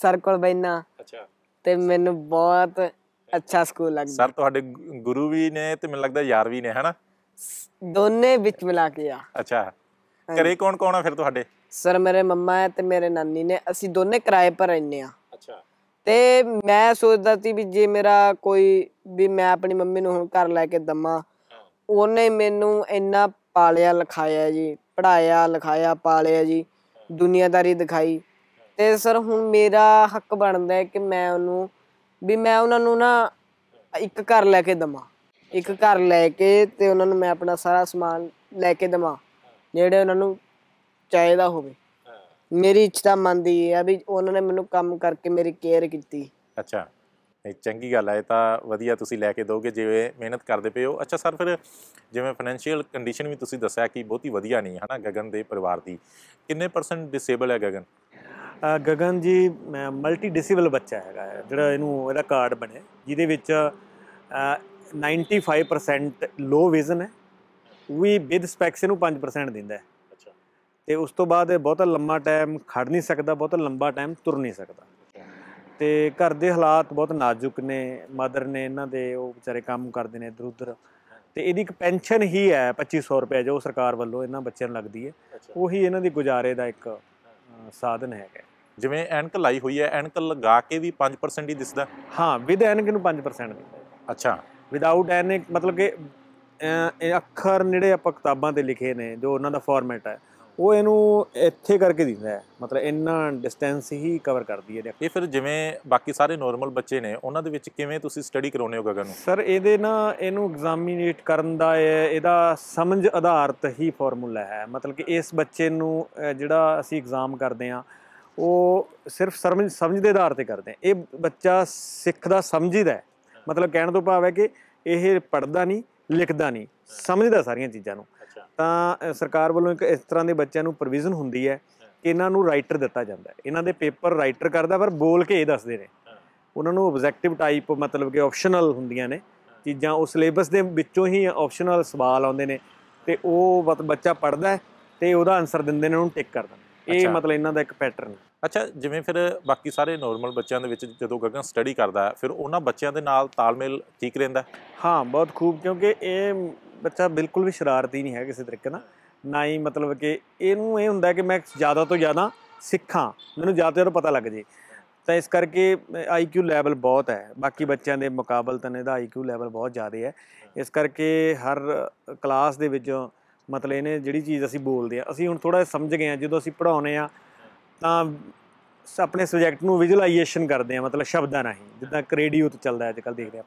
ਸਰ ਕੋਲ ਬੈਨਾ ਅੱਛਾ ਤੇ ਮੈਨੂੰ ਬਹੁਤ ਅੱਛਾ ਸਕੂਲ ਲੱਗਦਾ ਸਰ ਤੁਹਾਡੇ ਗੁਰੂ ਵੀ ਨੇ ਤੇ ਮੈਨੂੰ ਲੱਗਦਾ ਯਾਰ ਵੀ ਨੇ ਹਨਾ ਦੋਨੇ ਵਿੱਚ ਮਿਲਾ ਕੇ ਆ ਅੱਛਾ ਘਰੇ ਕੌਣ ਕੌਣ ਆ ਫਿਰ ਤੁਹਾਡੇ ਸਰ ਮੇਰੇ ਮੰਮਾ ਹੈ ਤੇ ਮੇਰੇ ਨਾਨੀ ਨੇ ਅਸੀਂ ਦੋਨੇ ਕਿਰਾਏ ਪਰ ਰਹਿੰਨੇ ਆ ਅੱਛਾ ਤੇ ਮੈਂ ਸੋਚਦਾ ਸੀ ਵੀ ਜੇ ਮੇਰਾ ਕੋਈ ਵੀ ਮੈਂ ਆਪਣੀ ਮੰਮੀ ਨੂੰ ਹੁਣ ਘਰ ਲੈ ਕੇ ਦਮਾ ਉਹਨੇ ਮੈਨੂੰ ਇੰਨਾ ਪਾਲਿਆ ਲਿਖਾਇਆ ਜੀ ਪੜਾਇਆ ਲਿਖਾਇਆ ਪਾਲਿਆ ਜੀ ਦੁਨੀਆਦਾਰੀ ਦਿਖਾਈ ਤੇ ਸਰ ਹੁਣ ਮੇਰਾ ਹੱਕ ਬਣਦਾ ਹੈ ਕਿ ਮੈਂ ਉਹਨੂੰ ਵੀ ਮੈਂ ਉਹਨਾਂ ਨੂੰ ਨਾ ਇੱਕ ਘਰ ਲੈ ਕੇ ਦਮਾ ਇੱਕ ਘਰ ਲੈ ਕੇ ਤੇ ਉਹਨਾਂ ਨੂੰ ਮੈਂ ਆਪਣਾ ਸਾਰਾ ਸਮਾਨ ਲੈ ਕੇ ਦਮਾ ਜਿਹੜੇ ਉਹਨਾਂ ਨੂੰ ਚਾਹੀਦਾ ਹੋਵੇ ਮੇਰੀ ਇੱਛਾ ਮੰਨਦੀ ਹੈ ਵੀ ਉਹਨਾਂ ਨੇ ਮੈਨੂੰ ਕੰਮ ਕਰਕੇ ਮੇਰੀ ਕੇਅਰ ਕੀਤੀ ਅੱਛਾ ਇਹ ਚੰਗੀ ਗੱਲ ਹੈ ਤਾਂ ਵਧੀਆ ਤੁਸੀਂ ਲੈ ਕੇ ਦੋਗੇ ਜਿਵੇਂ ਮਿਹਨਤ ਕਰਦੇ ਪਏ ਹੋ ਅੱਛਾ ਸਰ ਫਿਰ ਜਿਵੇਂ ਫਾਈਨੈਂਸ਼ੀਅਲ ਕੰਡੀਸ਼ਨ ਵੀ ਤੁਸੀਂ ਦੱਸਿਆ ਕਿ ਬਹੁਤੀ ਵਧੀਆ ਨਹੀਂ ਹੈ ਨਾ ਗਗਨ ਦੇ ਪਰਿਵਾਰ ਦੀ ਕਿੰਨੇ ਪਰਸੈਂਟ ਡਿਸੇਬਲ ਹੈ ਗਗਨ ਗਗਨ ਜੀ ਮਲਟੀ ਡਿਸੇਬਲ ਬੱਚਾ ਹੈਗਾ ਜਿਹੜਾ ਇਹਨੂੰ ਇਹਦਾ ਕਾਰਡ ਬਣੇ ਜਿਹਦੇ ਵਿੱਚ 95% ਲੋ ਵਿਜ਼ਨ ਹੈ ਵੀ ਵਿਦ ਸਪੈਕਸ ਇਹਨੂੰ 5% ਦਿੰਦਾ ਹੈ ਤੇ ਉਸ ਤੋਂ ਬਾਅਦ ਇਹ ਬਹੁਤਾ ਲੰਮਾ ਟਾਈਮ ਖੜ ਨਹੀਂ ਸਕਦਾ ਬਹੁਤਾ ਲੰਬਾ ਟਾਈਮ ਤੁਰ ਨਹੀਂ ਸਕਦਾ ਤੇ ਘਰ ਦੇ ਹਾਲਾਤ ਬਹੁਤ ਨਾਜ਼ੁਕ ਨੇ ਮਦਰ ਨੇ ਇਹਨਾਂ ਦੇ ਉਹ ਵਿਚਾਰੇ ਕੰਮ ਕਰਦੇ ਨੇ ਇਧਰ ਉਧਰ ਤੇ ਇਹਦੀ ਇੱਕ ਪੈਨਸ਼ਨ ਹੀ ਹੈ 2500 ਰੁਪਏ ਜੋ ਸਰਕਾਰ ਵੱਲੋਂ ਇਹਨਾਂ ਬੱਚਿਆਂ ਨੂੰ ਲੱਗਦੀ ਹੈ ਉਹੀ ਇਹਨਾਂ ਦੀ ਗੁਜ਼ਾਰੇ ਦਾ ਇੱਕ ਸਾਧਨ ਹੈਗਾ ਜਿਵੇਂ ਐਨਕ ਲਾਈ ਹੋਈ ਹੈ ਐਨਕ ਲਗਾ ਕੇ ਵੀ 5% ਹੀ ਦਿਸਦਾ ਹਾਂ ਵਿਦ ਐਨਕ ਨੂੰ 5% ਦਿਸਦਾ ਅੱਛਾ ਵਿਦਆਊਟ ਐਨਕ ਮਤਲਬ ਕਿ ਅੱਖਰ ਜਿਹੜੇ ਆਪਾਂ ਕਿਤਾਬਾਂ ਤੇ ਲਿਖੇ ਨੇ ਜੋ ਉਹਨਾਂ ਦਾ ਫਾਰਮੈਟ ਹੈ ਉਹ ਇਹਨੂੰ ਇੱਥੇ ਕਰਕੇ ਦਿੰਦਾ ਹੈ ਮਤਲਬ ਇੰਨਾ ਡਿਸਟੈਂਸ ਹੀ ਕਵਰ ਕਰਦੀ ਹੈ ਇਹ ਫਿਰ ਜਿਵੇਂ ਬਾਕੀ ਸਾਰੇ ਨਾਰਮਲ ਬੱਚੇ ਨੇ ਉਹਨਾਂ ਦੇ ਵਿੱਚ ਕਿਵੇਂ ਤੁਸੀਂ ਸਟੱਡੀ ਕਰਾਉਨੇ ਹੋ ਗਗਨ ਨੂੰ ਸਰ ਇਹਦੇ ਨਾ ਇਹਨੂੰ ਐਗਜ਼ਾਮੀਨੇਟ ਕਰਨ ਦਾ ਇਹਦਾ ਸਮਝ ਆਧਾਰਿਤ ਹੀ ਫਾਰਮੂਲਾ ਹੈ ਮਤਲਬ ਕਿ ਇਸ ਬੱਚੇ ਨੂੰ ਜਿਹੜਾ ਅਸੀਂ ਐਗਜ਼ਾਮ ਕਰਦੇ ਆ ਉਹ ਸਿਰਫ ਸਮਝ ਸਮਝ ਦੇ ਆਧਾਰ ਤੇ ਕਰਦੇ ਆ ਇਹ ਬੱਚਾ ਸਿੱਖਦਾ ਸਮਝੀਦਾ ਮਤਲਬ ਕਹਿਣ ਤੋਂ ਭਾਵ ਹੈ ਕਿ ਇਹ ਪੜਦਾ ਨਹੀਂ ਲਿਖਦਾ ਨਹੀਂ ਸਮਝਦਾ ਸਾਰੀਆਂ ਚੀਜ਼ਾਂ ਨੂੰ ਤਾਂ ਸਰਕਾਰ ਵੱਲੋਂ ਇੱਕ ਇਸ ਤਰ੍ਹਾਂ ਦੇ ਬੱਚਿਆਂ ਨੂੰ ਪ੍ਰੋਵੀਜ਼ਨ ਹੁੰਦੀ ਹੈ ਕਿ ਇਹਨਾਂ ਨੂੰ ਰਾਈਟਰ ਦਿੱਤਾ ਜਾਂਦਾ ਹੈ ਇਹਨਾਂ ਦੇ ਪੇਪਰ ਰਾਈਟਰ ਕਰਦਾ ਪਰ ਬੋਲ ਕੇ ਇਹ ਦੱਸਦੇ ਨੇ ਉਹਨਾਂ ਨੂੰ ਆਬਜੈਕਟਿਵ ਟਾਈਪ ਮਤਲਬ ਕਿ ਆਪਸ਼ਨਲ ਹੁੰਦੀਆਂ ਨੇ ਚੀਜ਼ਾਂ ਉਹ ਸਿਲੇਬਸ ਦੇ ਵਿੱਚੋਂ ਹੀ ਆਪਸ਼ਨਲ ਸਵਾਲ ਆਉਂਦੇ ਨੇ ਤੇ ਉਹ ਬੱਚਾ ਪੜਦਾ ਤੇ ਉਹਦਾ ਆਨਸਰ ਦਿੰਦੇ ਨੇ ਉਹਨੂੰ ਟਿਕ ਕਰਦਾ ਇਹ ਮਤਲਬ ਇਹਨਾਂ ਦਾ ਇੱਕ ਪੈਟਰਨ ਅੱਛਾ ਜਿਵੇਂ ਫਿਰ ਬਾਕੀ ਸਾਰੇ ਨਾਰਮਲ ਬੱਚਿਆਂ ਦੇ ਵਿੱਚ ਜਦੋਂ ਗਗਨ ਸਟੱਡੀ ਕਰਦਾ ਫਿਰ ਉਹਨਾਂ ਬੱਚਿਆਂ ਦੇ ਨਾਲ ਤਾਲਮੇਲ ਠੀਕ ਰਹਿੰਦਾ ਹਾਂ ਬਹੁਤ ਖੂਬ ਕਿਉਂਕਿ ਇਹ ਬੱਚਾ ਬਿਲਕੁਲ ਵੀ ਸ਼ਰਾਰਤੀ ਨਹੀਂ ਹੈ ਕਿਸੇ ਤਰੀਕੇ ਨਾਲ ਨਾ ਹੀ ਮਤਲਬ ਕਿ ਇਹਨੂੰ ਇਹ ਹੁੰਦਾ ਕਿ ਮੈਂ ਜ਼ਿਆਦਾ ਤੋਂ ਜ਼ਿਆਦਾ ਸਿੱਖਾਂ ਮੈਨੂੰ ਜ਼ਿਆਦਾ ਤੋਂ ਜ਼ਿਆਦਾ ਪਤਾ ਲੱਗ ਜੇ ਤਾਂ ਇਸ ਕਰਕੇ ਆਈਕਿਊ ਲੈਵਲ ਬਹੁਤ ਹੈ ਬਾਕੀ ਬੱਚਿਆਂ ਦੇ ਮੁਕਾਬਲ ਤਾਂ ਇਹਦਾ ਆਈਕਿਊ ਲੈਵਲ ਬਹੁਤ ਜ਼ਿਆਦਾ ਹੈ ਇਸ ਕਰਕੇ ਹਰ ਕਲਾਸ ਦੇ ਵਿੱਚ ਮਤਲਬ ਇਹਨੇ ਜਿਹੜੀ ਚੀਜ਼ ਅਸੀਂ ਬੋਲਦੇ ਆ ਅਸੀਂ ਹੁਣ ਥੋੜਾ ਸਮਝ ਗਏ ਆ ਜਦੋਂ ਅਸੀਂ ਪੜਾਉਨੇ ਆ ਤਾਂ ਆਪਣੇ ਸਬਜੈਕਟ ਨੂੰ ਵਿਜ਼ੂਅਲਾਈਜੇਸ਼ਨ ਕਰਦੇ ਆ ਮਤਲਬ ਸ਼ਬਦਾਂ ਰਾਹੀਂ ਜਿੱਦਾਂ ਕ੍ਰੇਡੀਓ ਤੇ ਚੱਲਦਾ ਅੱਜ ਕੱਲ ਦੇਖਦੇ ਆ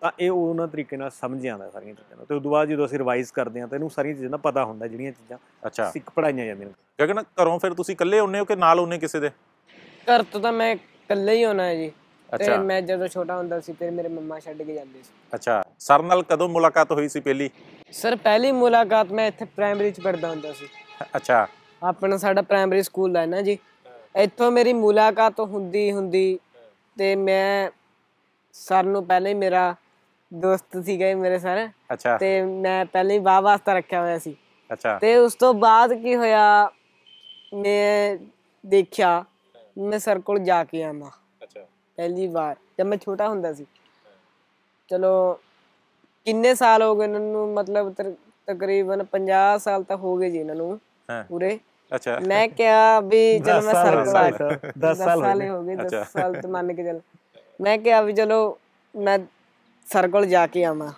ਤਾਂ ਇਹ ਉਹਨਾਂ ਤਰੀਕੇ ਨਾਲ ਸਮਝ ਆਉਂਦਾ ਸਾਰੀਆਂ ਚੀਜ਼ਾਂ ਨੂੰ ਤੇ ਉਸ ਤੋਂ ਬਾਅਦ ਜਦੋਂ ਅਸੀਂ ਰਿਵਾਈਜ਼ ਕਰਦੇ ਹਾਂ ਤਾਂ ਇਹਨੂੰ ਸਾਰੀਆਂ ਚੀਜ਼ਾਂ ਦਾ ਪਤਾ ਹੁੰਦਾ ਜਿਹੜੀਆਂ ਚੀਜ਼ਾਂ ਅੱਛਾ ਸਿੱਖ ਪੜਾਈਆਂ ਜਾਂਦੀਆਂ ਨੇ ਨਾ ਘਰੋਂ ਫਿਰ ਤੁਸੀਂ ਇਕੱਲੇ ਹੁੰਨੇ ਹੋ ਕਿ ਨਾਲ ਹੁੰਨੇ ਕਿਸੇ ਦੇ ਘਰ ਤੋਂ ਤਾਂ ਮੈਂ ਇਕੱਲੇ ਹੀ ਹੋਣਾ ਹੈ ਜੀ ਤੇ ਮੈਂ ਜਦੋਂ ਛੋਟਾ ਹੁੰਦਾ ਸੀ ਤੇ ਮੇਰੇ ਮੰਮਾ ਛੱਡ ਕੇ ਜਾਂਦੇ ਸੀ ਅੱਛਾ ਸਰ ਨਾਲ ਕਦੋਂ ਮੁਲਾਕਾਤ ਹੋਈ ਸੀ ਪਹਿਲੀ ਸਰ ਪਹਿਲੀ ਮੁਲਾਕਾਤ ਮੈਂ ਇੱਥੇ ਪ੍ਰਾਇਮਰੀ ਚ ਪੜਦਾ ਹੁੰਦਾ ਸੀ ਅੱਛਾ ਆਪਣਾ ਸਾਡਾ ਪ੍ਰਾਇਮਰੀ ਸਕੂਲ ਹੈ ਨਾ ਜੀ ਇੱਥੋਂ ਮੇਰੀ ਮੁਲਾਕਾਤ ਹੁੰਦੀ ਹੁੰਦੀ ਤੇ ਮੈਂ ਸਰ ਨੂੰ ਪਹਿਲੇ ਮੇਰਾ ਦੋਸਤ ਸੀਗੇ ਮੇਰੇ ਸਰ ਅੱਛਾ ਤੇ ਮੈਂ ਪਹਿਲੇ ਹੀ ਬਾਹ ਵਾਸਤਾ ਰੱਖਿਆ ਹੋਇਆ ਸੀ ਅੱਛਾ ਤੇ ਉਸ ਤੋਂ ਬਾਅਦ ਕੀ ਹੋਇਆ ਮੈਂ ਦੇਖਿਆ ਮੈਂ ਸਰ ਕੋਲ ਜਾ ਕੇ ਆਂਦਾ ਅੱਛਾ ਪਹਿਲੀ ਵਾਰ ਜਦ ਮੈਂ ਛੋਟਾ ਹੁੰਦਾ ਸੀ ਚਲੋ ਕਿੰਨੇ ਸਾਲ ਹੋ ਗਏ ਇਹਨਾਂ ਨੂੰ ਮਤਲਬ ਤਕਰੀਬਨ 50 ਸਾਲ ਤਾਂ ਹੋ ਗਏ ਜੀ ਇਹਨਾਂ ਨੂੰ ਪੂਰੇ ਅੱਛਾ ਮੈਂ ਕਿਹਾ ਵੀ ਜਦ ਮੈਂ ਸਰ ਕੋਲ ਆਇਆ 10 ਸਾਲ ਹੋ ਗਏ 10 ਸਾਲ ਤਾਂ ਮੰਨ ਕੇ ਚੱਲ ਮੈਂ ਕਿਹਾ ਵੀ ਚਲੋ ਮੈਂ ਸਰ ਕੋਲ ਜਾ ਕੇ ਆਵਾਂ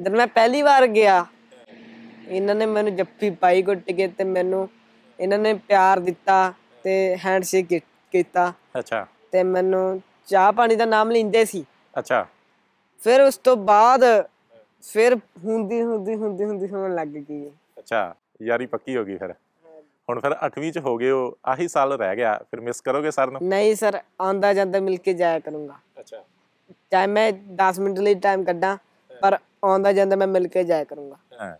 ਜਦ ਮੈਂ ਪਹਿਲੀ ਵਾਰ ਗਿਆ ਇਹਨਾਂ ਨੇ ਮੈਨੂੰ ਜੱਫੀ ਪਾਈ ਗੁੱਟ ਕੇ ਤੇ ਮੈਨੂੰ ਇਹਨਾਂ ਨੇ ਪਿਆਰ ਦਿੱਤਾ ਤੇ ਹੈਂਡਸ਼ੇਕ ਕੀਤਾ ਅੱਛਾ ਤੇ ਮੈਨੂੰ ਚਾਹ ਪਾਣੀ ਦਾ ਨਾਮ ਲੈਂਦੇ ਸੀ ਅੱਛਾ ਫਿਰ ਉਸ ਤੋਂ ਬਾਅਦ ਫਿਰ ਹੁੰਦੀ ਹੁੰਦੀ ਹੁੰਦੀ ਹੁੰਦੀ ਹੋਣ ਲੱਗ ਗਈ ਅੱਛਾ ਯਾਰੀ ਪੱਕੀ ਹੋ ਗਈ ਫਿਰ ਹੁਣ ਫਿਰ 8ਵੀਂ ਚ ਹੋ ਗਏ ਉਹ ਆਹੀ ਸਾਲ ਰਹਿ ਗਿਆ ਫਿਰ ਮਿਸ ਕਰੋਗੇ ਸਰ ਨੂੰ ਨਹੀਂ ਸਰ ਆਂਦਾ ਜਾਂਦਾ ਮਿਲ ਕੇ ਜਾਇਆ ਕਰੂੰਗਾ ਅੱਛਾ ਚਾਹੇ ਮੈਂ 10 ਮਿੰਟ ਲਈ ਟਾਈਮ ਕੱਢਾਂ ਪਰ ਆਉਂਦਾ ਜਾਂਦਾ ਮੈਂ ਮਿਲ ਕੇ ਜਾਇਆ ਕਰੂੰਗਾ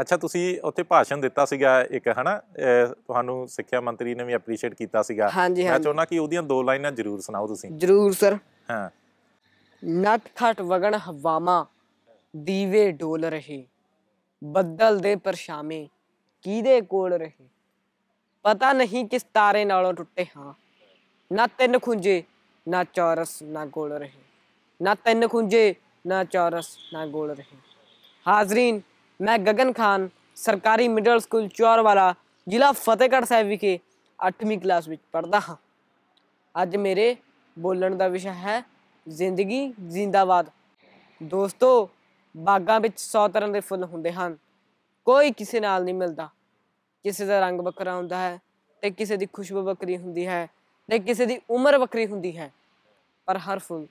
ਅੱਛਾ ਤੁਸੀਂ ਉੱਥੇ ਭਾਸ਼ਣ ਦਿੱਤਾ ਸੀਗਾ ਇੱਕ ਹਨਾ ਤੁਹਾਨੂੰ ਸਿੱਖਿਆ ਮੰਤਰੀ ਨੇ ਵੀ ਅਪਰੀਸ਼ੀਏਟ ਕੀਤਾ ਸੀਗਾ ਮੈਂ ਚਾਹੁੰਦਾ ਕਿ ਉਹਦੀਆਂ ਦੋ ਲਾਈਨਾਂ ਜ਼ਰੂਰ ਸੁਣਾਓ ਤੁਸੀਂ ਜ਼ਰੂਰ ਸਰ ਹਾਂ ਨੱਟ ਖਟ ਵਗਣ ਹਵਾਵਾਂ ਦੀਵੇ ਡੋਲ ਰਹੇ ਬੱਦਲ ਦੇ ਪਰਛਾਵੇਂ ਕਿਹਦੇ ਕੋਲ ਰਹੇ ਪਤਾ ਨਹੀਂ ਕਿਸ ਤਾਰੇ ਨਾਲੋਂ ਟੁੱਟੇ ਹਾਂ ਨਾ ਤਿੰਨ ਖੁੰਝੇ ਨਾ ਚੌਰਸ ਨਾ ਗੋਲ ਰਹੇ ਨਾ ਤਿੰਨ ਖੁੰਝੇ ਨਾ ਚੌਰਸ ਨਾ ਗੋਲ ਰਹੇ ਹਾਜ਼ਰੀਨ ਮੈਂ ਗगन ਖਾਨ ਸਰਕਾਰੀ ਮਿਡਲ ਸਕੂਲ ਚੌਰ ਵਾਲਾ ਜ਼ਿਲ੍ਹਾ ਫਤਿਹਗੜ੍ਹ ਸਾਹਿਬ ਵਿਖੇ 8ਵੀਂ ਕਲਾਸ ਵਿੱਚ ਪੜ੍ਹਦਾ ਹਾਂ ਅੱਜ ਮੇਰੇ ਬੋਲਣ ਦਾ ਵਿਸ਼ਾ ਹੈ ਜ਼ਿੰਦਗੀ ਜ਼ਿੰਦਾਬਾਦ ਦੋਸਤੋ ਬਾਗਾਂ ਵਿੱਚ 100 ਤਰ੍ਹਾਂ ਦੇ ਫੁੱਲ ਹੁੰਦੇ ਹਨ ਕੋਈ ਕਿਸੇ ਨਾਲ ਨਹੀਂ ਮਿਲਦਾ ਕਿਸੇ ਦਾ ਰੰਗ ਵੱਖਰਾ ਹੁੰਦਾ ਹੈ ਤੇ ਕਿਸੇ ਦੀ ਖੁਸ਼ਬੂ ਵੱਖਰੀ ਹੁੰਦੀ ਹੈ ਤੇ ਕਿਸੇ ਦੀ ਉਮਰ ਵੱਖਰੀ ਹੁੰਦੀ ਹੈ ਪਰ ਹਰ ਫੁੱਲ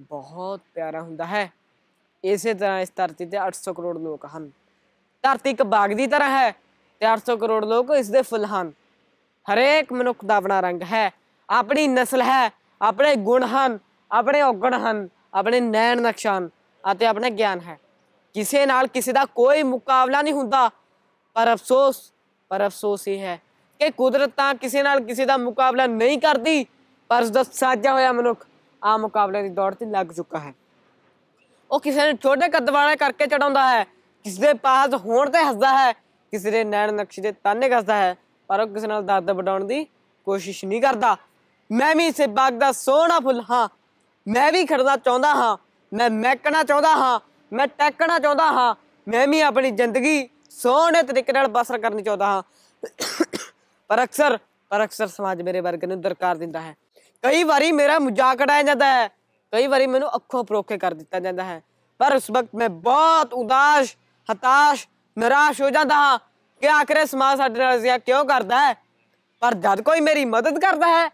ਬਹੁਤ ਪਿਆਰਾ ਹੁੰਦਾ ਹੈ ਇਸੇ ਤਰ੍ਹਾਂ ਇਸ ਧਰਤੀ ਤੇ 800 ਕਰੋੜ ਲੋਕ ਹਨ ਧਰਤੀ ਇੱਕ ਬਾਗ ਦੀ ਤਰ੍ਹਾਂ ਹੈ ਤੇ 800 ਕਰੋੜ ਲੋਕ ਇਸ ਦੇ ਫੁੱਲ ਹਨ ਹਰੇਕ ਮਨੁੱਖ ਦਾ ਆਪਣਾ ਰੰਗ ਹੈ ਆਪਣੀ نسل ਹੈ ਆਪਣੇ ਗੁਣ ਹਨ ਆਪਣੇ ਔਗਣ ਹਨ ਆਪਣੇ ਨੈਣ ਨਕਸ਼ਾਨ ਅਤੇ ਆਪਣੇ ਗਿਆਨ ਹੈ ਕਿਸੇ ਨਾਲ ਕਿਸੇ ਦਾ ਕੋਈ ਮੁਕਾਬਲਾ ਨਹੀਂ ਹੁੰਦਾ ਪਰ ਅਫਸੋਸ ਪਰ ਅਫਸੋਸ ਇਹ ਹੈ ਕਿ ਕੁਦਰਤ ਤਾਂ ਕਿਸੇ ਨਾਲ ਕਿਸੇ ਦਾ ਮੁਕਾਬਲਾ ਨਹੀਂ ਕਰਦੀ ਪਰ ਉਸ ਦਾ ਸਾਜਿਆ ਹੋਇਆ ਮਨੁੱਖ ਆ ਮੁਕਾਬਲੇ ਦੀ ਦੌੜ ਤੇ ਲੱਗ ਚੁੱਕਾ ਹੈ ਉਹ ਕਿਸੇ ਨੂੰ ਛੋਟੇ ਕੱਦ ਵਾਲਾ ਕਰਕੇ ਚੜਾਉਂਦਾ ਹੈ ਕਿਸੇ ਦੇ ਪਾਸ ਹੋਣ ਤੇ ਹੱਸਦਾ ਹੈ ਕਿਸੇ ਦੇ ਨੈਣ ਨਕਸ਼ੇ ਦੇ ਤਾਨੇ ਕਰਦਾ ਹੈ ਪਰ ਉਹ ਕਿਸੇ ਨਾਲ ਦਰਦ ਵਡਾਉਣ ਦੀ ਕੋਸ਼ਿਸ਼ ਨਹੀਂ ਕਰਦਾ ਮੈਂ ਵੀ ਇਸੇ ਬਾਗ ਦਾ ਸੋਹਣਾ ਫੁੱਲ ਹਾਂ ਮੈਂ ਵੀ ਖੜਨਾ ਚਾਹੁੰਦਾ ਹਾਂ ਮੈਂ ਮਹਿਕਣਾ ਚਾਹੁੰਦਾ ਹਾਂ ਮੈਂ ਟੈਕਣਾ ਚਾਹੁੰਦਾ ਹਾਂ ਮੈਂ ਵੀ ਆਪਣੀ ਜ਼ਿੰਦਗੀ ਸੋਹਣੇ ਤਰੀਕੇ ਨਾਲ ਬਸਰ ਕਰਨੀ ਚਾਹੁੰਦਾ ਹਾਂ ਪਰ ਅਕਸਰ ਪਰ ਅਕਸਰ ਸਮਾਜ ਮੇਰੇ ਵਰਗ ਨੂੰ ਦਰਕਾਰ ਦਿੰਦਾ ਹੈ ਕਈ ਵਾਰੀ ਮੇਰਾ ਮਜ਼ਾਕ ਉਡਾਇਆ ਜਾਂਦਾ ਹੈ ਕਈ ਵਾਰੀ ਮੈਨੂੰ ਅੱਖੋਂ ਪਰੋਖੇ ਕਰ ਦਿੱਤਾ ਜਾਂਦਾ ਹੈ ਪਰ ਉਸ ਵਕਤ ਮੈਂ ਬਹੁਤ ਉਦਾਸ ਹਤਾਸ਼ ਨਿਰਾਸ਼ ਹੋ ਜਾਂਦਾ ਹਾਂ ਕਿ ਇਹ ਸਮਾਜ ਸਾਡੇ ਨਾਲ ਜ਼ਿਆ ਕਿਉਂ ਕਰਦਾ ਹੈ ਪਰ ਜਦ ਕੋਈ ਮੇਰੀ ਮਦਦ ਕਰਦਾ ਹੈ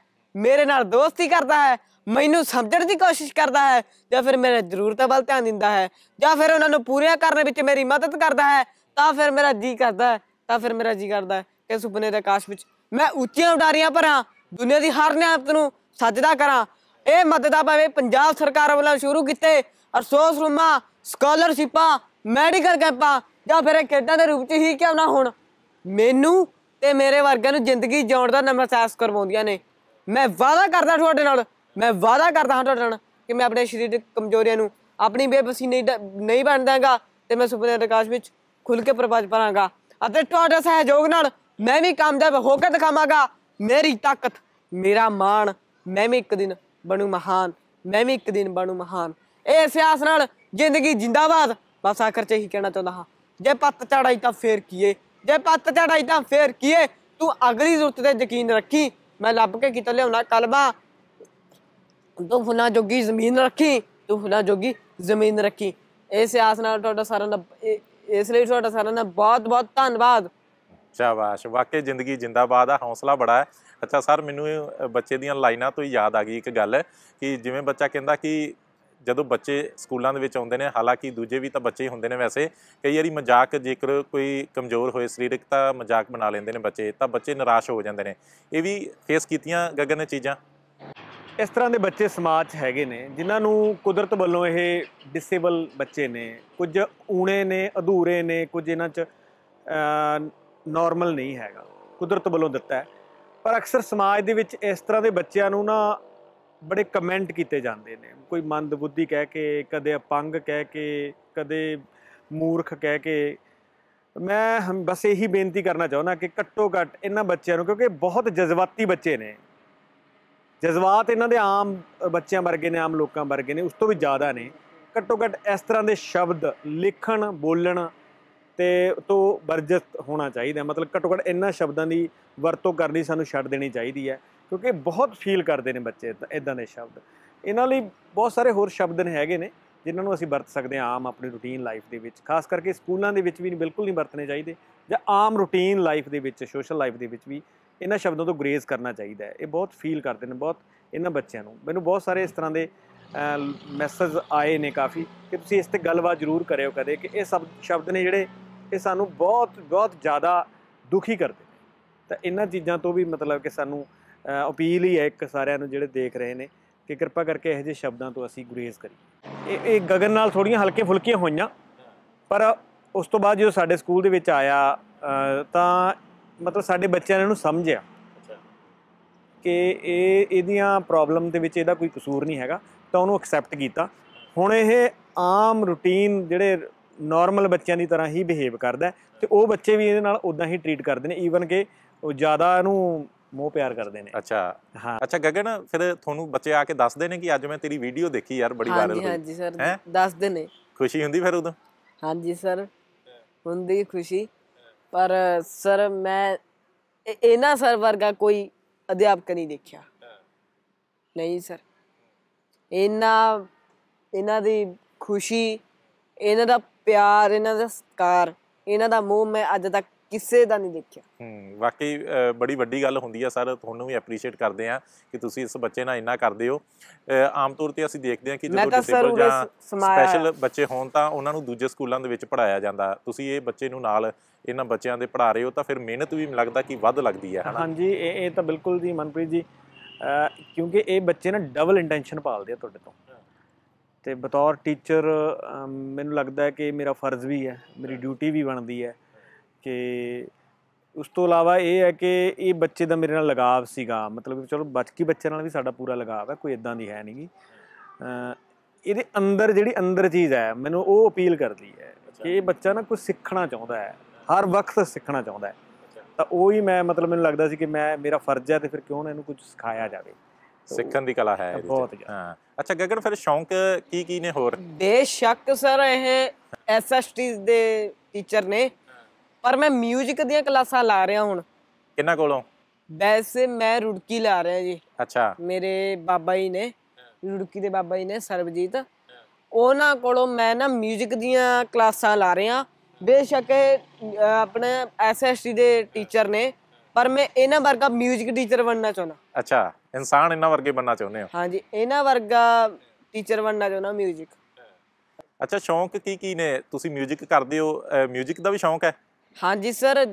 ਮੇਰੇ ਨਾਲ ਦੋਸਤੀ ਕਰਦਾ ਹੈ ਮੈਨੂੰ ਸਮਝਣ ਦੀ ਕੋਸ਼ਿਸ਼ ਕਰਦਾ ਹੈ ਜਾਂ ਫਿਰ ਮੇਰੇ ਜ਼ਰੂਰਤਾਂ ਵੱਲ ਧਿਆਨ ਦਿੰਦਾ ਹੈ ਜਾਂ ਫਿਰ ਉਹਨਾਂ ਨੂੰ ਪੂਰੀਆ ਕਰਨ ਵਿੱਚ ਮੇਰੀ ਮਦਦ ਕਰਦਾ ਹੈ ਤਾਂ ਫਿਰ ਮੇਰਾ ਜੀ ਕਰਦਾ ਹੈ ਤਾਂ ਫਿਰ ਮੇਰਾ ਜੀ ਕਰਦਾ ਹੈ ਕਿ ਸੁਪਨੇ ਦੇ ਆਕਾਸ਼ ਵਿੱਚ ਮੈਂ ਉੱਚੀਆਂ ਉਡਾਰੀਆਂ ਭਰਾਂ ਦੁਨੀਆ ਦੀ ਹਰ ਨਿਆਤ ਨੂੰ ਸੱਜਦਾ ਕਰਾਂ ਇਹ ਮਦਦਾਂ ਭਾਵੇਂ ਪੰਜਾਬ ਸਰਕਾਰ ਵੱਲੋਂ ਸ਼ੁਰੂ ਕੀਤੇ ਅਰਸੋਸ ਰੂਮਾਂ ਸਕਾਲਰਸ਼ਿਪਾਂ ਮੈਡੀਕਲ ਕੈਂਪਾਂ ਜਾਂ ਫਿਰ ਖੇਡਾਂ ਦੇ ਰੂਪ 'ਚ ਹੀ ਕਿਉਂ ਨਾ ਹੋਣ ਮੈਨੂੰ ਤੇ ਮੇਰੇ ਵਰਗਿਆਂ ਨੂੰ ਜ਼ਿੰਦਗੀ ਜਿਉਣ ਦਾ ਨਵਾਂ ਸਾਸ ਕਰਵਾਉਂਦੀਆਂ ਨੇ ਮੈਂ ਵਾਅਦਾ ਕਰਦਾ ਤੁਹਾਡੇ ਨਾਲ ਮੈਂ ਵਾਅਦਾ ਕਰਦਾ ਹਾਂ ਤੁਹਾਡੇ ਨਾਲ ਕਿ ਮੈਂ ਆਪਣੇ ਸਰੀਰ ਦੀ ਕਮਜ਼ੋਰੀਆਂ ਨੂੰ ਆਪਣੀ ਬੇਬਸੀ ਨਹੀਂ ਨਹੀਂ ਬਣ ਦਾਂਗਾ ਤੇ ਮੈਂ ਸੁਪਨੇ ਦੇ ਆਕਾਸ਼ ਵਿੱਚ ਖੁੱਲ ਕੇ ਪ੍ਰਵਾਸ ਪਰਾਂਗਾ ਅਤੇ ਤੁਹਾਡੇ ਸਹਿਯੋਗ ਨਾਲ ਮੈਂ ਵੀ ਕੰਮ ਦਾ ਹੋ ਕੇ ਦਿਖਾਵਾਂਗਾ ਮੇਰੀ ਤਾਕਤ ਮੇਰਾ ਮਾਣ ਮੈਂ ਵੀ ਇੱਕ ਦਿਨ ਬਣੂ ਮਹਾਨ ਮੈਂ ਵੀ ਇੱਕ ਦਿਨ ਬਣੂ ਮਹਾਨ ਇਹ ਸਿਆਸ ਨਾਲ ਜ਼ਿੰਦਗੀ ਜਿੰਦਾਬਾਦ ਬਸ ਆਖਰ ਚ ਇਹੀ ਕਹਿਣਾ ਚਾਹੁੰਦਾ ਹਾਂ ਜੇ ਪੱਤ ਚੜਾਈ ਤਾਂ ਫੇਰ ਕੀਏ ਜੇ ਪੱਤ ਚੜਾਈ ਤਾਂ ਫੇਰ ਕੀਏ ਤੂੰ ਅਗਲੀ ਜ਼ਰੂਰਤ ਤੇ ਯਕੀਨ ਰੱਖੀ ਮੈਂ ਲੱਭ ਕੇ ਕਿਤੇ ਲਿਆਉਣਾ ਕਲਬਾ ਤੂੰ ਫੁਲਾ ਜੋਗੀ ਜ਼ਮੀਨ ਰੱਖੀ ਤੂੰ ਫੁਲਾ ਜੋਗੀ ਜ਼ਮੀਨ ਰੱਖੀ ਇਹ ਸਿਆਸ ਨਾਲ ਤੁਹਾਡਾ ਸਾਰਿਆਂ ਦਾ ਇਸ ਲਈ ਤੁਹਾਡਾ ਸਾਰਿਆਂ ਦਾ ਬਹੁਤ ਬਹੁਤ ਧੰਨਵਾਦ ਸ਼ਾਬਾਸ਼ ਵਾਕਈ ਜ਼ਿੰਦਗੀ ਜਿੰਦਾਬਾਦ ਆ ਹੌਸਲਾ ਬੜਾ ਹੈ ਅੱਛਾ ਸਰ ਮੈਨੂੰ ਬੱਚੇ ਦੀਆਂ ਲਾਈਨਾਂ ਤੋਂ ਹੀ ਯਾਦ ਆ ਗਈ ਇੱਕ ਗੱਲ ਕਿ ਜਿਵੇਂ ਬੱਚਾ ਕਹਿੰਦਾ ਕਿ ਜਦੋਂ ਬੱਚੇ ਸਕੂਲਾਂ ਦੇ ਵਿੱਚ ਆਉਂਦੇ ਨੇ ਹਾਲਾਂਕਿ ਦੂਜੇ ਵੀ ਤਾਂ ਬੱਚੇ ਹੀ ਹੁੰਦੇ ਨੇ ਵੈਸੇ ਕਈ ਵਾਰੀ ਮਜ਼ਾਕ ਜੇਕਰ ਕੋਈ ਕਮਜ਼ੋਰ ਹੋਏ ਸਰੀਰਕ ਤਾਂ ਮਜ਼ਾਕ ਬਣਾ ਲੈਂਦੇ ਨੇ ਬੱਚੇ ਤਾਂ ਬੱਚੇ ਨਿਰਾਸ਼ ਹੋ ਜਾਂਦੇ ਨੇ ਇਹ ਵੀ ਫੇਸ ਕੀਤੀਆਂ ਗਗਨ ਨੇ ਚੀਜ਼ਾਂ ਇਸ ਤਰ੍ਹਾਂ ਦੇ ਬੱਚੇ ਸਮਾਜ 'ਚ ਹੈਗੇ ਨੇ ਜਿਨ੍ਹਾਂ ਨੂੰ ਕੁਦਰਤ ਵੱਲੋਂ ਇਹ ਡਿਸੇਬਲ ਬੱਚੇ ਨੇ ਕੁਝ ਊਣੇ ਨੇ ਅਧੂਰੇ ਨੇ ਕੁਝ ਇਹਨਾਂ 'ਚ ਨਾਰਮਲ ਨਹੀਂ ਹੈਗਾ ਕੁਦਰਤ ਵੱਲੋਂ ਦਿੱਤਾ ਹੈ ਪਰ ਅਕਸਰ ਸਮਾਜ ਦੇ ਵਿੱਚ ਇਸ ਤਰ੍ਹਾਂ ਦੇ ਬੱਚਿਆਂ ਨੂੰ ਨਾ ਬੜੇ ਕਮੈਂਟ ਕੀਤੇ ਜਾਂਦੇ ਨੇ ਕੋਈ ਮੰਦਬੁੱਧੀ ਕਹਿ ਕੇ ਕਦੇ ਅਪੰਗ ਕਹਿ ਕੇ ਕਦੇ ਮੂਰਖ ਕਹਿ ਕੇ ਮੈਂ ਬਸ ਇਹੀ ਬੇਨਤੀ ਕਰਨਾ ਚਾਹੁੰਦਾ ਕਿ ਘੱਟੋ ਘੱਟ ਇਹਨਾਂ ਬੱਚਿਆਂ ਨੂੰ ਕਿਉਂਕਿ ਬਹੁਤ ਜਜ਼ਬਾਤੀ ਬੱਚੇ ਨੇ ਜਜ਼ਬਾਤ ਇਹਨਾਂ ਦੇ ਆਮ ਬੱਚਿਆਂ ਵਰਗੇ ਨੇ ਆਮ ਲੋਕਾਂ ਵਰਗੇ ਨੇ ਉਸ ਤੋਂ ਵੀ ਜ਼ਿਆਦਾ ਨੇ ਘੱਟੋ ਘੱਟ ਇਸ ਤਰ੍ਹਾਂ ਦੇ ਸ਼ਬਦ ਲਿਖਣ ਬੋਲਣ ਤੇ ਤੋਂ ਵਰਜਿਤ ਹੋਣਾ ਚਾਹੀਦਾ ਮਤਲਬ ਘੱਟੋ ਘੱਟ ਇੰਨਾ ਸ਼ਬਦਾਂ ਦੀ ਵਰਤੋਂ ਕਰਨੀ ਸਾਨੂੰ ਛੱਡ ਦੇਣੀ ਚਾਹੀਦੀ ਹੈ ਕਿਉਂਕਿ ਬਹੁਤ ਫੀਲ ਕਰਦੇ ਨੇ ਬੱਚੇ ਇਦਾਂ ਦੇ ਸ਼ਬਦ ਇਹਨਾਂ ਲਈ ਬਹੁਤ ਸਾਰੇ ਹੋਰ ਸ਼ਬਦ ਨੇ ਹੈਗੇ ਨੇ ਜਿਨ੍ਹਾਂ ਨੂੰ ਅਸੀਂ ਵਰਤ ਸਕਦੇ ਆ ਆਮ ਆਪਣੀ ਰੁਟੀਨ ਲਾਈਫ ਦੇ ਵਿੱਚ ਖਾਸ ਕਰਕੇ ਸਕੂਲਾਂ ਦੇ ਵਿੱਚ ਵੀ ਬਿਲਕੁਲ ਨਹੀਂ ਵਰਤਨੇ ਚਾਹੀਦੇ ਜਾਂ ਆਮ ਰੁਟੀਨ ਲਾਈਫ ਦੇ ਵਿੱਚ ਸੋਸ਼ਲ ਲਾਈਫ ਦੇ ਵਿੱਚ ਵੀ ਇਹਨਾਂ ਸ਼ਬਦਾਂ ਤੋਂ ਗਰੇਜ਼ ਕਰਨਾ ਚਾਹੀਦਾ ਹੈ ਇਹ ਬਹੁਤ ਫੀਲ ਕਰਦੇ ਨੇ ਬਹੁਤ ਇਹਨਾਂ ਬੱਚਿਆਂ ਨੂੰ ਮੈਨੂੰ ਬਹੁਤ ਸਾਰੇ ਇਸ ਤਰ੍ਹਾਂ ਦੇ ਮੈਸੇਜ ਆਏ ਨੇ ਕਾਫੀ ਕਿ ਤੁਸੀਂ ਇਸ ਤੇ ਗੱਲਬਾਤ ਜ਼ਰੂਰ ਕਰਿਓ ਕਦੇ ਕਿ ਇਹ ਸਭ ਸ਼ਬਦ ਨੇ ਜਿਹੜੇ ਇਹ ਸਾਨੂੰ ਬਹੁਤ ਬਹੁਤ ਜ਼ਿਆਦਾ ਦੁਖੀ ਕਰਦੇ ਤਾਂ ਇਹਨਾਂ ਚੀਜ਼ਾਂ ਤੋਂ ਵੀ ਮਤਲਬ ਕਿ ਸਾਨੂੰ ਅਪੀਲ ਹੀ ਹੈ ਇੱਕ ਸਾਰਿਆਂ ਨੂੰ ਜਿਹੜੇ ਦੇਖ ਰਹੇ ਨੇ ਕਿ ਕਿਰਪਾ ਕਰਕੇ ਇਹੋ ਜਿਹੇ ਸ਼ਬਦਾਂ ਤੋਂ ਅਸੀਂ ਗੁਰੇਜ਼ ਕਰੀਏ ਇਹ ਇਹ ਗਗਨ ਨਾਲ ਥੋੜੀਆਂ ਹਲਕੇ ਫੁਲਕੀਆਂ ਹੋਈਆਂ ਪਰ ਉਸ ਤੋਂ ਬਾਅਦ ਜਦੋਂ ਸਾਡੇ ਸਕੂਲ ਦੇ ਵਿੱਚ ਆਇਆ ਤਾਂ ਮਤਲਬ ਸਾਡੇ ਬੱਚਿਆਂ ਨੇ ਇਹਨੂੰ ਸਮਝਿਆ ਕਿ ਇਹ ਇਹਦੀਆਂ ਪ੍ਰੋਬਲਮ ਦੇ ਵਿੱਚ ਇਹਦਾ ਕੋਈ ਕਸੂਰ ਨਹੀਂ ਹੈਗਾ ਤਾਂ ਉਹਨੂੰ ਐਕਸੈਪਟ ਕੀਤਾ ਹੁਣ ਇਹ ਆਮ ਰੁਟੀਨ ਜਿਹੜੇ ਨਾਰਮਲ ਬੱਚਿਆਂ ਦੀ ਤਰ੍ਹਾਂ ਹੀ ਬਿਹੇਵ ਕਰਦਾ ਤੇ ਉਹ ਬੱਚੇ ਵੀ ਇਹਦੇ ਨਾਲ ਉਦਾਂ ਹੀ ਟ੍ਰੀਟ ਕਰਦੇ ਨੇ ਈਵਨ ਕਿ ਉਹ ਜ਼ਿਆਦਾ ਇਹਨੂੰ ਮੋਹ ਪਿਆਰ ਕਰਦੇ ਨੇ ਅੱਛਾ ਹਾਂ ਅੱਛਾ ਗਗਨ ਫਿਰ ਤੁਹਾਨੂੰ ਬੱਚੇ ਆ ਕੇ ਦੱਸਦੇ ਨੇ ਕਿ ਅੱਜ ਮੈਂ ਤੇਰੀ ਵੀਡੀਓ ਦੇਖੀ ਯਾਰ ਬੜੀ ਵਾਇਰਲ ਹੋਈ ਹਾਂਜੀ ਸਰ ਦੱਸਦੇ ਨੇ ਖੁਸ਼ੀ ਹੁੰਦੀ ਫਿਰ ਉਦੋਂ ਹਾਂਜੀ ਸਰ ਹੁੰਦੀ ਖੁਸ਼ੀ ਪਰ ਸਰ ਮੈਂ ਇਹਨਾਂ ਸਰ ਵਰਗਾ ਕੋਈ ਅਧਿਆਪਕ ਨਹੀਂ ਦੇਖਿਆ ਨਹੀਂ ਸਰ ਇਹਨਾਂ ਇਹਨਾਂ ਦੀ ਖੁਸ਼ੀ ਇਹਨਾਂ ਦਾ ਪਿਆਰ ਇਹਨਾਂ ਦਾ ਸਤਕਾਰ ਇਹਨਾਂ ਦਾ ਮੂਹ ਮੈਂ ਅੱਜ ਤੱਕ ਕਿਸੇ ਦਾ ਨਹੀਂ ਦੇਖਿਆ ਹੂੰ ਵਾਕਈ ਬੜੀ ਵੱਡੀ ਗੱਲ ਹੁੰਦੀ ਆ ਸਰ ਤੁਹਾਨੂੰ ਵੀ ਐਪਰੀਸ਼ੀਏਟ ਕਰਦੇ ਆ ਕਿ ਤੁਸੀਂ ਇਸ ਬੱਚੇ ਨਾਲ ਇੰਨਾ ਕਰਦੇ ਹੋ ਆਮ ਤੌਰ ਤੇ ਅਸੀਂ ਦੇਖਦੇ ਆ ਕਿ ਜਦੋਂ ਡਿਸੇਬਲ ਜਾਂ ਸਪੈਸ਼ਲ ਬੱਚੇ ਹੋਣ ਤਾਂ ਉਹਨਾਂ ਨੂੰ ਦੂਜੇ ਸਕੂਲਾਂ ਦੇ ਵਿੱਚ ਪੜਾਇਆ ਜਾਂਦਾ ਤੁਸੀਂ ਇਹ ਬੱਚੇ ਨੂੰ ਨਾਲ ਇਹਨਾਂ ਬੱਚਿਆਂ ਦੇ ਪੜਾ ਰਹੇ ਹੋ ਤਾਂ ਫਿਰ ਮਿਹਨਤ ਵੀ ਲੱਗਦਾ ਕਿ ਵੱਧ ਲੱਗਦੀ ਆ ਹਨਾ ਹਾਂਜੀ ਇਹ ਇਹ ਤਾਂ ਬਿਲਕੁਲ ਜੀ ਮਨਪ੍ਰੀਤ ਜੀ ਕਿਉਂਕਿ ਇਹ ਬੱਚੇ ਨਾ ਡਬਲ ਇੰਟੈਂਸ਼ਨ ਪਾਲਦੇ ਆ ਤੁਹਾਡੇ ਤੋਂ ਤੇ ਬਤੌਰ ਟੀਚਰ ਮੈਨੂੰ ਲੱਗਦਾ ਹੈ ਕਿ ਮੇਰਾ ਫਰਜ਼ ਵੀ ਹੈ ਮੇਰੀ ਡਿਊਟੀ ਵੀ ਬਣਦੀ ਹੈ ਕਿ ਉਸ ਤੋਂ ਇਲਾਵਾ ਇਹ ਹੈ ਕਿ ਇਹ ਬੱਚੇ ਦਾ ਮੇਰੇ ਨਾਲ ਲਗਾਵ ਸੀਗਾ ਮਤਲਬ ਚਲੋ ਬੱਚੀ ਬੱਚੇ ਨਾਲ ਵੀ ਸਾਡਾ ਪੂਰਾ ਲਗਾਵ ਹੈ ਕੋਈ ਇਦਾਂ ਦੀ ਹੈ ਨਹੀਂਗੀ ਇਹਦੇ ਅੰਦਰ ਜਿਹੜੀ ਅੰਦਰ ਚੀਜ਼ ਹੈ ਮੈਨੂੰ ਉਹ ਅਪੀਲ ਕਰਦੀ ਹੈ ਕਿ ਇਹ ਬੱਚਾ ਨਾ ਕੁਝ ਸਿੱਖਣਾ ਚਾਹੁੰਦਾ ਹੈ ਹਰ ਵਕਤ ਸਿੱਖਣਾ ਚਾਹੁੰਦਾ ਹੈ ਤਾਂ ਉਹ ਹੀ ਮੈਂ ਮਤਲਬ ਮੈਨੂੰ ਲੱਗਦਾ ਸੀ ਕਿ ਮੈਂ ਮੇਰਾ ਫਰਜ਼ ਹੈ ਤੇ ਫਿਰ ਕਿਉਂ ਨਾ ਇਹਨੂੰ ਕੁਝ ਸਿਖਾਇਆ ਜਾਵੇ ਸਿੱਖਣ ਦੀ ਕਲਾ ਹੈ ਬਹੁਤ ਹਾਂ ਅੱਛਾ ਗਗਨ ਫਿਰ ਸ਼ੌਂਕ ਕੀ ਕੀ ਨੇ ਹੋਰ ਬੇਸ਼ੱਕ ਸਰ ਇਹ ਐਸਐਸਟੀ ਦੇ ਟੀਚਰ ਨੇ ਪਰ ਮੈਂ 뮤직 ਦੀਆਂ ਕਲਾਸਾਂ ਲਾ ਰਿਹਾ ਹੁਣ ਕਿੰਨਾ ਕੋਲੋਂ ਵੈਸੇ ਮੈਂ ਰੁੜਕੀ ਲਾ ਰਿਹਾ ਜੀ ਅੱਛਾ ਮੇਰੇ ਬਾਬਾ ਜੀ ਨੇ ਰੁੜਕੀ ਦੇ ਬਾਬਾ ਜੀ ਨੇ ਸਰਬਜੀਤ ਉਹਨਾਂ ਕੋਲੋਂ ਮੈਂ ਨਾ 뮤직 ਦੀਆਂ ਕਲਾਸਾਂ ਲਾ ਰਿਹਾ ਬੇਸ਼ੱਕ ਆਪਣੇ ਐਸਐਸਟੀ ਦੇ ਟੀਚਰ ਨੇ ਪਰ ਮੈਂ ਇਹਨਾਂ ਵਰਗਾ 뮤직 ਟੀਚਰ ਬਣਨਾ ਚਾਹੁੰਦਾ ਅੱਛਾ ਇਨਸਾਨ ਇਹਨਾਂ ਵਰਗੇ ਬਣਨਾ ਚਾਹੁੰਦੇ ਹੋ ਹਾਂਜੀ ਇਹਨਾਂ ਵਰਗਾ ਟੀਚਰ ਬਣਨਾ ਚਾਹੁੰਦਾ 뮤직 ਅੱਛਾ ਸ਼ੌਂਕ ਕੀ ਕੀ ਨੇ ਤੁਸੀਂ 뮤직 ਕਰਦੇ ਹੋ 뮤직 ਦਾ ਵੀ ਸ਼ੌਂਕ ਹੈ ਹਾਂਜੀ ਸਰ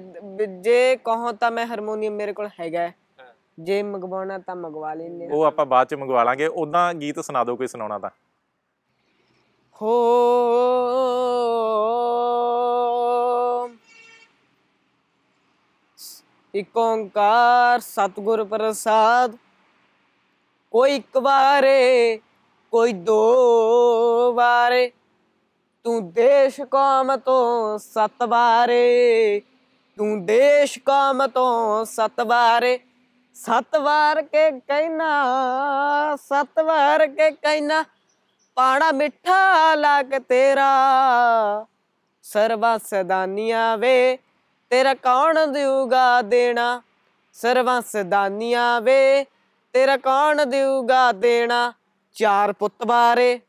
ਜੇ ਕਹੋ ਤਾਂ ਮੈਂ ਹਾਰਮੋਨੀਅਮ ਮੇਰੇ ਕੋਲ ਹੈਗਾ ਜੇ ਮੰਗਵਾਉਣਾ ਤਾਂ ਮੰਗਵਾ ਲੈਂਦੇ ਉਹ ਆਪਾਂ ਬਾਅਦ ਚ ਮੰਗਵਾ ਲਾਂਗੇ ਉਦਾਂ ਗੀਤ ਸੁਣਾ ਦਿਓ ਕੋਈ ਸੁਣਾਉਣਾ ਤਾਂ ਹੋ ਇਕ ਓੰਕਾਰ ਸਤਗੁਰ ਪ੍ਰਸਾਦ ਕੋਈ ਇੱਕ ਵਾਰੇ ਕੋਈ ਦੋ ਵਾਰੇ ਤੂੰ ਦੇਸ਼ ਕਾਮ ਤੋਂ ਸਤ ਵਾਰੇ ਤੂੰ ਦੇਸ਼ ਕਾਮ ਤੋਂ ਸਤ ਵਾਰੇ ਸਤ ਵਾਰ ਕੇ ਕਹਿਣਾ ਸਤ ਵਾਰ ਕੇ ਕਹਿਣਾ ਪਾਣਾ ਮਿੱਠਾ ਲੱਗ ਤੇਰਾ ਸਰਬਾ ਸਦਾਨੀਆਂ ਵੇ ਤੇਰਾ ਕੌਣ ਦੇਊਗਾ ਦੇਣਾ ਸਰਵੰਸ ਦਾਨੀਆਂ ਵੇ ਤੇਰਾ ਕੌਣ ਦੇਊਗਾ ਦੇਣਾ ਚਾਰ ਪੁੱਤ ਬਾਰੇ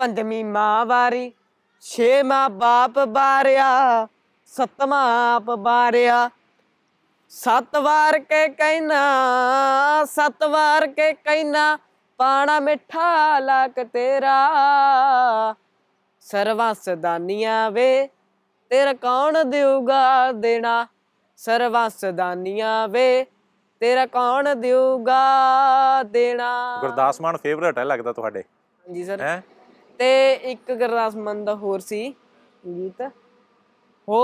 ਪੰਜਵੀਂ ਮਾਂ ਵਾਰੀ ਛੇ ਮਾਂ ਬਾਪ ਬਾਰਿਆ ਸਤਵਾਂ ਆਪ ਬਾਰਿਆ ਸੱਤ ਵਾਰ ਕੇ ਕਹਿਣਾ ਸੱਤ ਵਾਰ ਕੇ ਕਹਿਣਾ ਪਾਣਾ ਮਿੱਠਾ ਲੱਕ ਤੇਰਾ ਸਰਵਾਂ ਸਦਾਨੀਆਂ ਵੇ ਤੇਰਾ ਕੌਣ ਦੇਊਗਾ ਦੇਣਾ ਸਰਵਾਂ ਸਦਾਨੀਆਂ ਵੇ ਤੇਰਾ ਕੌਣ ਦੇਊਗਾ ਦੇਣਾ ਗੁਰਦਾਸ ਮਾਨ ਫੇਵਰਟ ਹੈ ਲੱਗਦਾ ਤੁਹਾਡੇ ਹਾਂਜੀ ਸਰ ਹੈ ਤੇ ਇੱਕ ਗੁਰਦਾਸ ਮਾਨ ਦਾ ਹੋਰ ਸੀ ਗੀਤ ਹੋ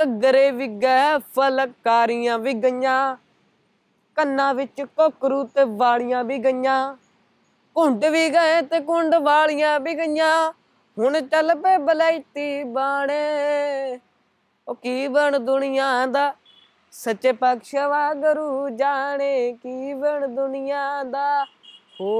ਕਗਰੇ ਵਿਗੈ ਫਲਕਾਰੀਆਂ ਵੀ ਗਈਆਂ ਕੰਨਾਂ ਵਿੱਚ ਕੋਕਰੂ ਤੇ ਵਾਲੀਆਂ ਵੀ ਗਈਆਂ ਕੁੰਡ ਵੀ ਗਏ ਤੇ ਕੁੰਡ ਵਾਲੀਆਂ ਵੀ ਗਈਆਂ ਹੁਣ ਚੱਲ ਪੇ ਬਲੈਤੀ ਬਾਣੇ ਉਹ ਕੀ ਬਣ ਦੁਨੀਆ ਦਾ ਸੱਚੇ ਪਾਤਸ਼ਾਹ ਵਾਗਰੂ ਜਾਣੇ ਕੀ ਬਣ ਦੁਨੀਆ ਦਾ ਹੋ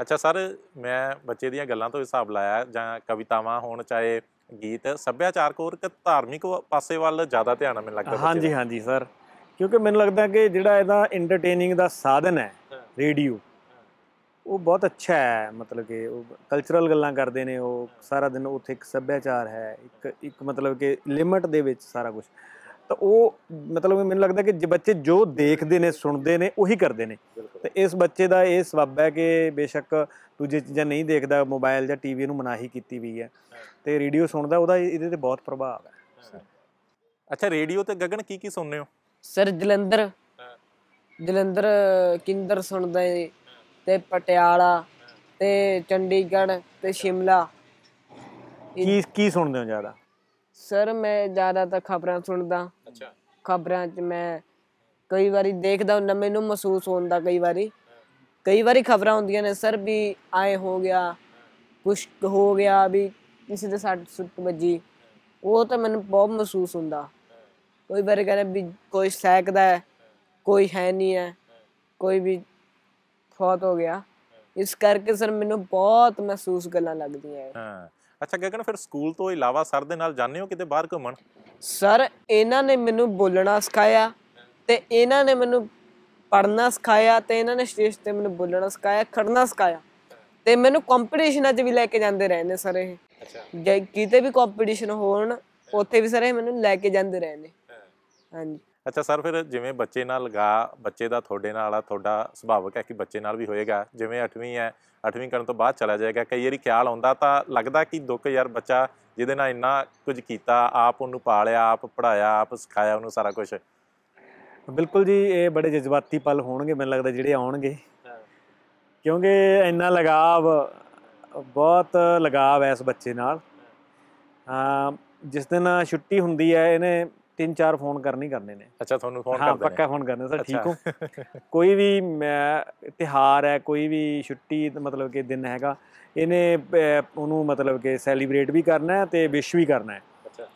ਅੱਛਾ ਸਰ ਮੈਂ ਬੱਚੇ ਦੀਆਂ ਗੱਲਾਂ ਤੋਂ ਹਿਸਾਬ ਲਾਇਆ ਜਾਂ ਕਵਿਤਾਵਾਂ ਹੋਣ ਚਾਹੇ ਗੀਤ ਸੱਭਿਆਚਾਰਕ ਔਰ ਧਾਰਮਿਕ ਪਾਸੇ ਵੱਲ ਜ਼ਿਆਦਾ ਧਿਆਨ ਮੈਨੂੰ ਲੱਗਦਾ ਹਾਂਜੀ ਹਾਂਜੀ ਸਰ ਕਿਉਂਕਿ ਮੈਨੂੰ ਲੱਗਦਾ ਕਿ ਜਿਹੜਾ ਇਹਦਾ ਐਂਟਰਟੇਨਿੰਗ ਦਾ ਸਾਧਨ ਹੈ ਰੇਡੀਓ ਉਹ ਬਹੁਤ ਅੱਛਾ ਹੈ ਮਤਲਬ ਕਿ ਉਹ ਕਲਚਰਲ ਗੱਲਾਂ ਕਰਦੇ ਨੇ ਉਹ ਸਾਰਾ ਦਿਨ ਉੱਥੇ ਇੱਕ ਸੱਭਿਆਚਾਰ ਹੈ ਇੱਕ ਇੱਕ ਮਤਲਬ ਕਿ ਲਿਮਟ ਦੇ ਵਿੱਚ ਸਾਰਾ ਕੁਝ ਤਾਂ ਉਹ ਮਤਲਬ ਮੈਨੂੰ ਲੱਗਦਾ ਕਿ ਬੱਚੇ ਜੋ ਦੇਖਦੇ ਨੇ ਸੁਣਦੇ ਨੇ ਉਹੀ ਕਰਦੇ ਨੇ ਤੇ ਇਸ ਬੱਚੇ ਦਾ ਇਹ ਸਵਾਬ ਹੈ ਕਿ ਬੇਸ਼ੱਕ ਦੂਜੀ ਚੀਜ਼ਾਂ ਨਹੀਂ ਦੇਖਦਾ ਮੋਬਾਈਲ ਜਾਂ ਟੀਵੀ ਨੂੰ ਮਨਾਹੀ ਕੀਤੀ ਵੀ ਹੈ ਤੇ ਰੇਡੀਓ ਸੁਣਦਾ ਉਹਦਾ ਇਹਦੇ ਤੇ ਬਹੁਤ ਪ੍ਰਭਾਵ ਹੈ ਅੱਛਾ ਰੇਡੀਓ ਤੇ ਗਗਨ ਕੀ ਕੀ ਸੁਣਨੇ ਹੋ ਸਰ ਜਲੰਧਰ ਜਲੰਧਰ ਕਿੰਦਰ ਸੁਣਦਾ ਤੇ ਪਟਿਆਲਾ ਤੇ ਚੰਡੀਗੜ੍ਹ ਤੇ ਸ਼ਿਮਲਾ ਕੀ ਕੀ ਸੁਣਦੇ ਹੋ ਜ਼ਿਆਦਾ ਸਰ ਮੈਂ ਜ਼ਿਆਦਾ ਤਾਂ ਖਬਰਾਂ ਸੁਣਦਾ ਅੱਛਾ ਖਬਰਾਂ 'ਚ ਮੈਂ ਕਈ ਵਾਰੀ ਦੇਖਦਾ ਹੁੰਦਾ ਮੈਨੂੰ ਮਹਿਸੂਸ ਹੁੰਦਾ ਕਈ ਵਾਰੀ ਕਈ ਵਾਰੀ ਖਬਰਾਂ ਹੁੰਦੀਆਂ ਨੇ ਸਰ ਵੀ ਆਏ ਹੋ ਗਿਆ ਕੁਝ ਹੋ ਗਿਆ ਵੀ ਕਿਸੇ ਦੇ ਸੱਟ ਸੁੱਟ ਵੱਜੀ ਉਹ ਤਾਂ ਮੈਨੂੰ ਬਹੁਤ ਮਹਿਸੂਸ ਹੁੰਦਾ ਕੋਈ ਬਾਰੇ ਕਹਿੰਦਾ ਵੀ ਕੋਈ ਸੈਕਦਾ ਕੋਈ ਹੈ ਨਹੀਂ ਹੈ ਕੋਈ ਵੀ ਫੌਤ ਹੋ ਗਿਆ ਇਸ ਕਰਕੇ ਸਰ ਮੈਨੂੰ ਬਹੁਤ ਮਹਿਸੂਸ ਗੱਲਾਂ ਲੱਗਦੀਆਂ ਹੈ ਹਾਂ ਅੱਛਾ ਗਗਨ ਫਿਰ ਸਕੂਲ ਤੋਂ ਇਲਾਵਾ ਸਰ ਦੇ ਨਾਲ ਜਾਂਦੇ ਹੋ ਕਿਤੇ ਬਾਹਰ ਘੁੰਮਣ ਸਰ ਇਹਨਾਂ ਨੇ ਮੈਨੂੰ ਬੋਲਣਾ ਸਿਖਾਇਆ ਤੇ ਇਹਨਾਂ ਨੇ ਮੈਨੂੰ ਪੜਨਾ ਸਿਖਾਇਆ ਤੇ ਇਹਨਾਂ ਨੇ ਸਟੇਜ ਤੇ ਮੈਨੂੰ ਬੋਲਣਾ ਸਿਖਾਇਆ ਖੜਨਾ ਸਿਖਾਇਆ ਤੇ ਮੈਨੂੰ ਕੰਪੀਟੀਸ਼ਨਾਂ 'ਚ ਵੀ ਲੈ ਕੇ ਜਾਂਦੇ ਰਹੇ ਨੇ ਸਰ ਇਹ ਅੱਛਾ ਕਿਤੇ ਵੀ ਕੰਪੀਟੀਸ਼ਨ ਹੋਣ ਉੱਥੇ ਵੀ ਸਰ ਇਹ ਮੈਨੂੰ ਲੈ ਕੇ ਜਾਂਦੇ ਰਹੇ ਨੇ ਹਾਂਜੀ ਅੱਛਾ ਸਰ ਫਿਰ ਜਿਵੇਂ ਬੱਚੇ ਨਾਲ ਲਗਾ ਬੱਚੇ ਦਾ ਤੁਹਾਡੇ ਨਾਲ ਆ ਤੁਹਾਡਾ ਸੁਭਾਵਕ ਹੈ ਕਿ ਬੱਚੇ ਨਾਲ ਵੀ ਹੋਏਗਾ ਜਿਵੇਂ 8ਵੀਂ ਹੈ 8ਵੀਂ ਕਰਨ ਤੋਂ ਬਾਅਦ ਚਲਾ ਜਾਏਗਾ ਕਈ ਵਾਰੀ ਖਿਆਲ ਆਉਂਦਾ ਤਾਂ ਲੱਗਦਾ ਕਿ ਦੁੱਖ ਯਾਰ ਬੱਚਾ ਜਿਹਦੇ ਨਾਲ ਇੰਨਾ ਕੁਝ ਕੀਤਾ ਆਪ ਉਹਨੂੰ ਪਾਲਿਆ ਆਪ ਪੜਾਇਆ ਆਪ ਸਿਖਾਇਆ ਉਹਨੂੰ ਸਾਰਾ ਕੁਝ ਬਿਲਕੁਲ ਜੀ ਇਹ ਬੜੇ ਜਜ਼ਬਾਤੀ ਪਲ ਹੋਣਗੇ ਮੈਨੂੰ ਲੱਗਦਾ ਜਿਹੜੇ ਆਉਣਗੇ ਕਿਉਂਕਿ ਇੰਨਾ ਲਗਾਵ ਬਹੁਤ ਲਗਾਵ ਹੈ ਇਸ ਬੱਚੇ ਨਾਲ ਜਿਸ ਦਿਨ ਛੁੱਟੀ ਹੁੰਦੀ ਹੈ ਇਹਨੇ ਤਿੰਨ ਚਾਰ ਫੋਨ ਹੀ ਕਰਨੇ ਨੇ ਅੱਛਾ ਤੁਹਾਨੂੰ ਫੋਨ ਕਰਦੇ ਨੇ ਹਾਂ ਪੱਕਾ ਫੋਨ ਕਰਨੇ ਸਰ ਠੀਕ ਹੋ ਕੋਈ ਵੀ ਤਿਹਾਰ ਹੈ ਕੋਈ ਵੀ ਛੁੱਟੀ ਮਤਲਬ ਕਿ ਦਿਨ ਹੈਗਾ ਇਹਨੇ ਉਹਨੂੰ ਮਤਲਬ ਕਿ ਸੈਲੀਬ੍ਰੇਟ ਵੀ ਕਰਨਾ ਹੈ ਤੇ ਵਿਸ਼ ਵੀ ਕਰਨਾ ਹੈ ਅੱਛਾ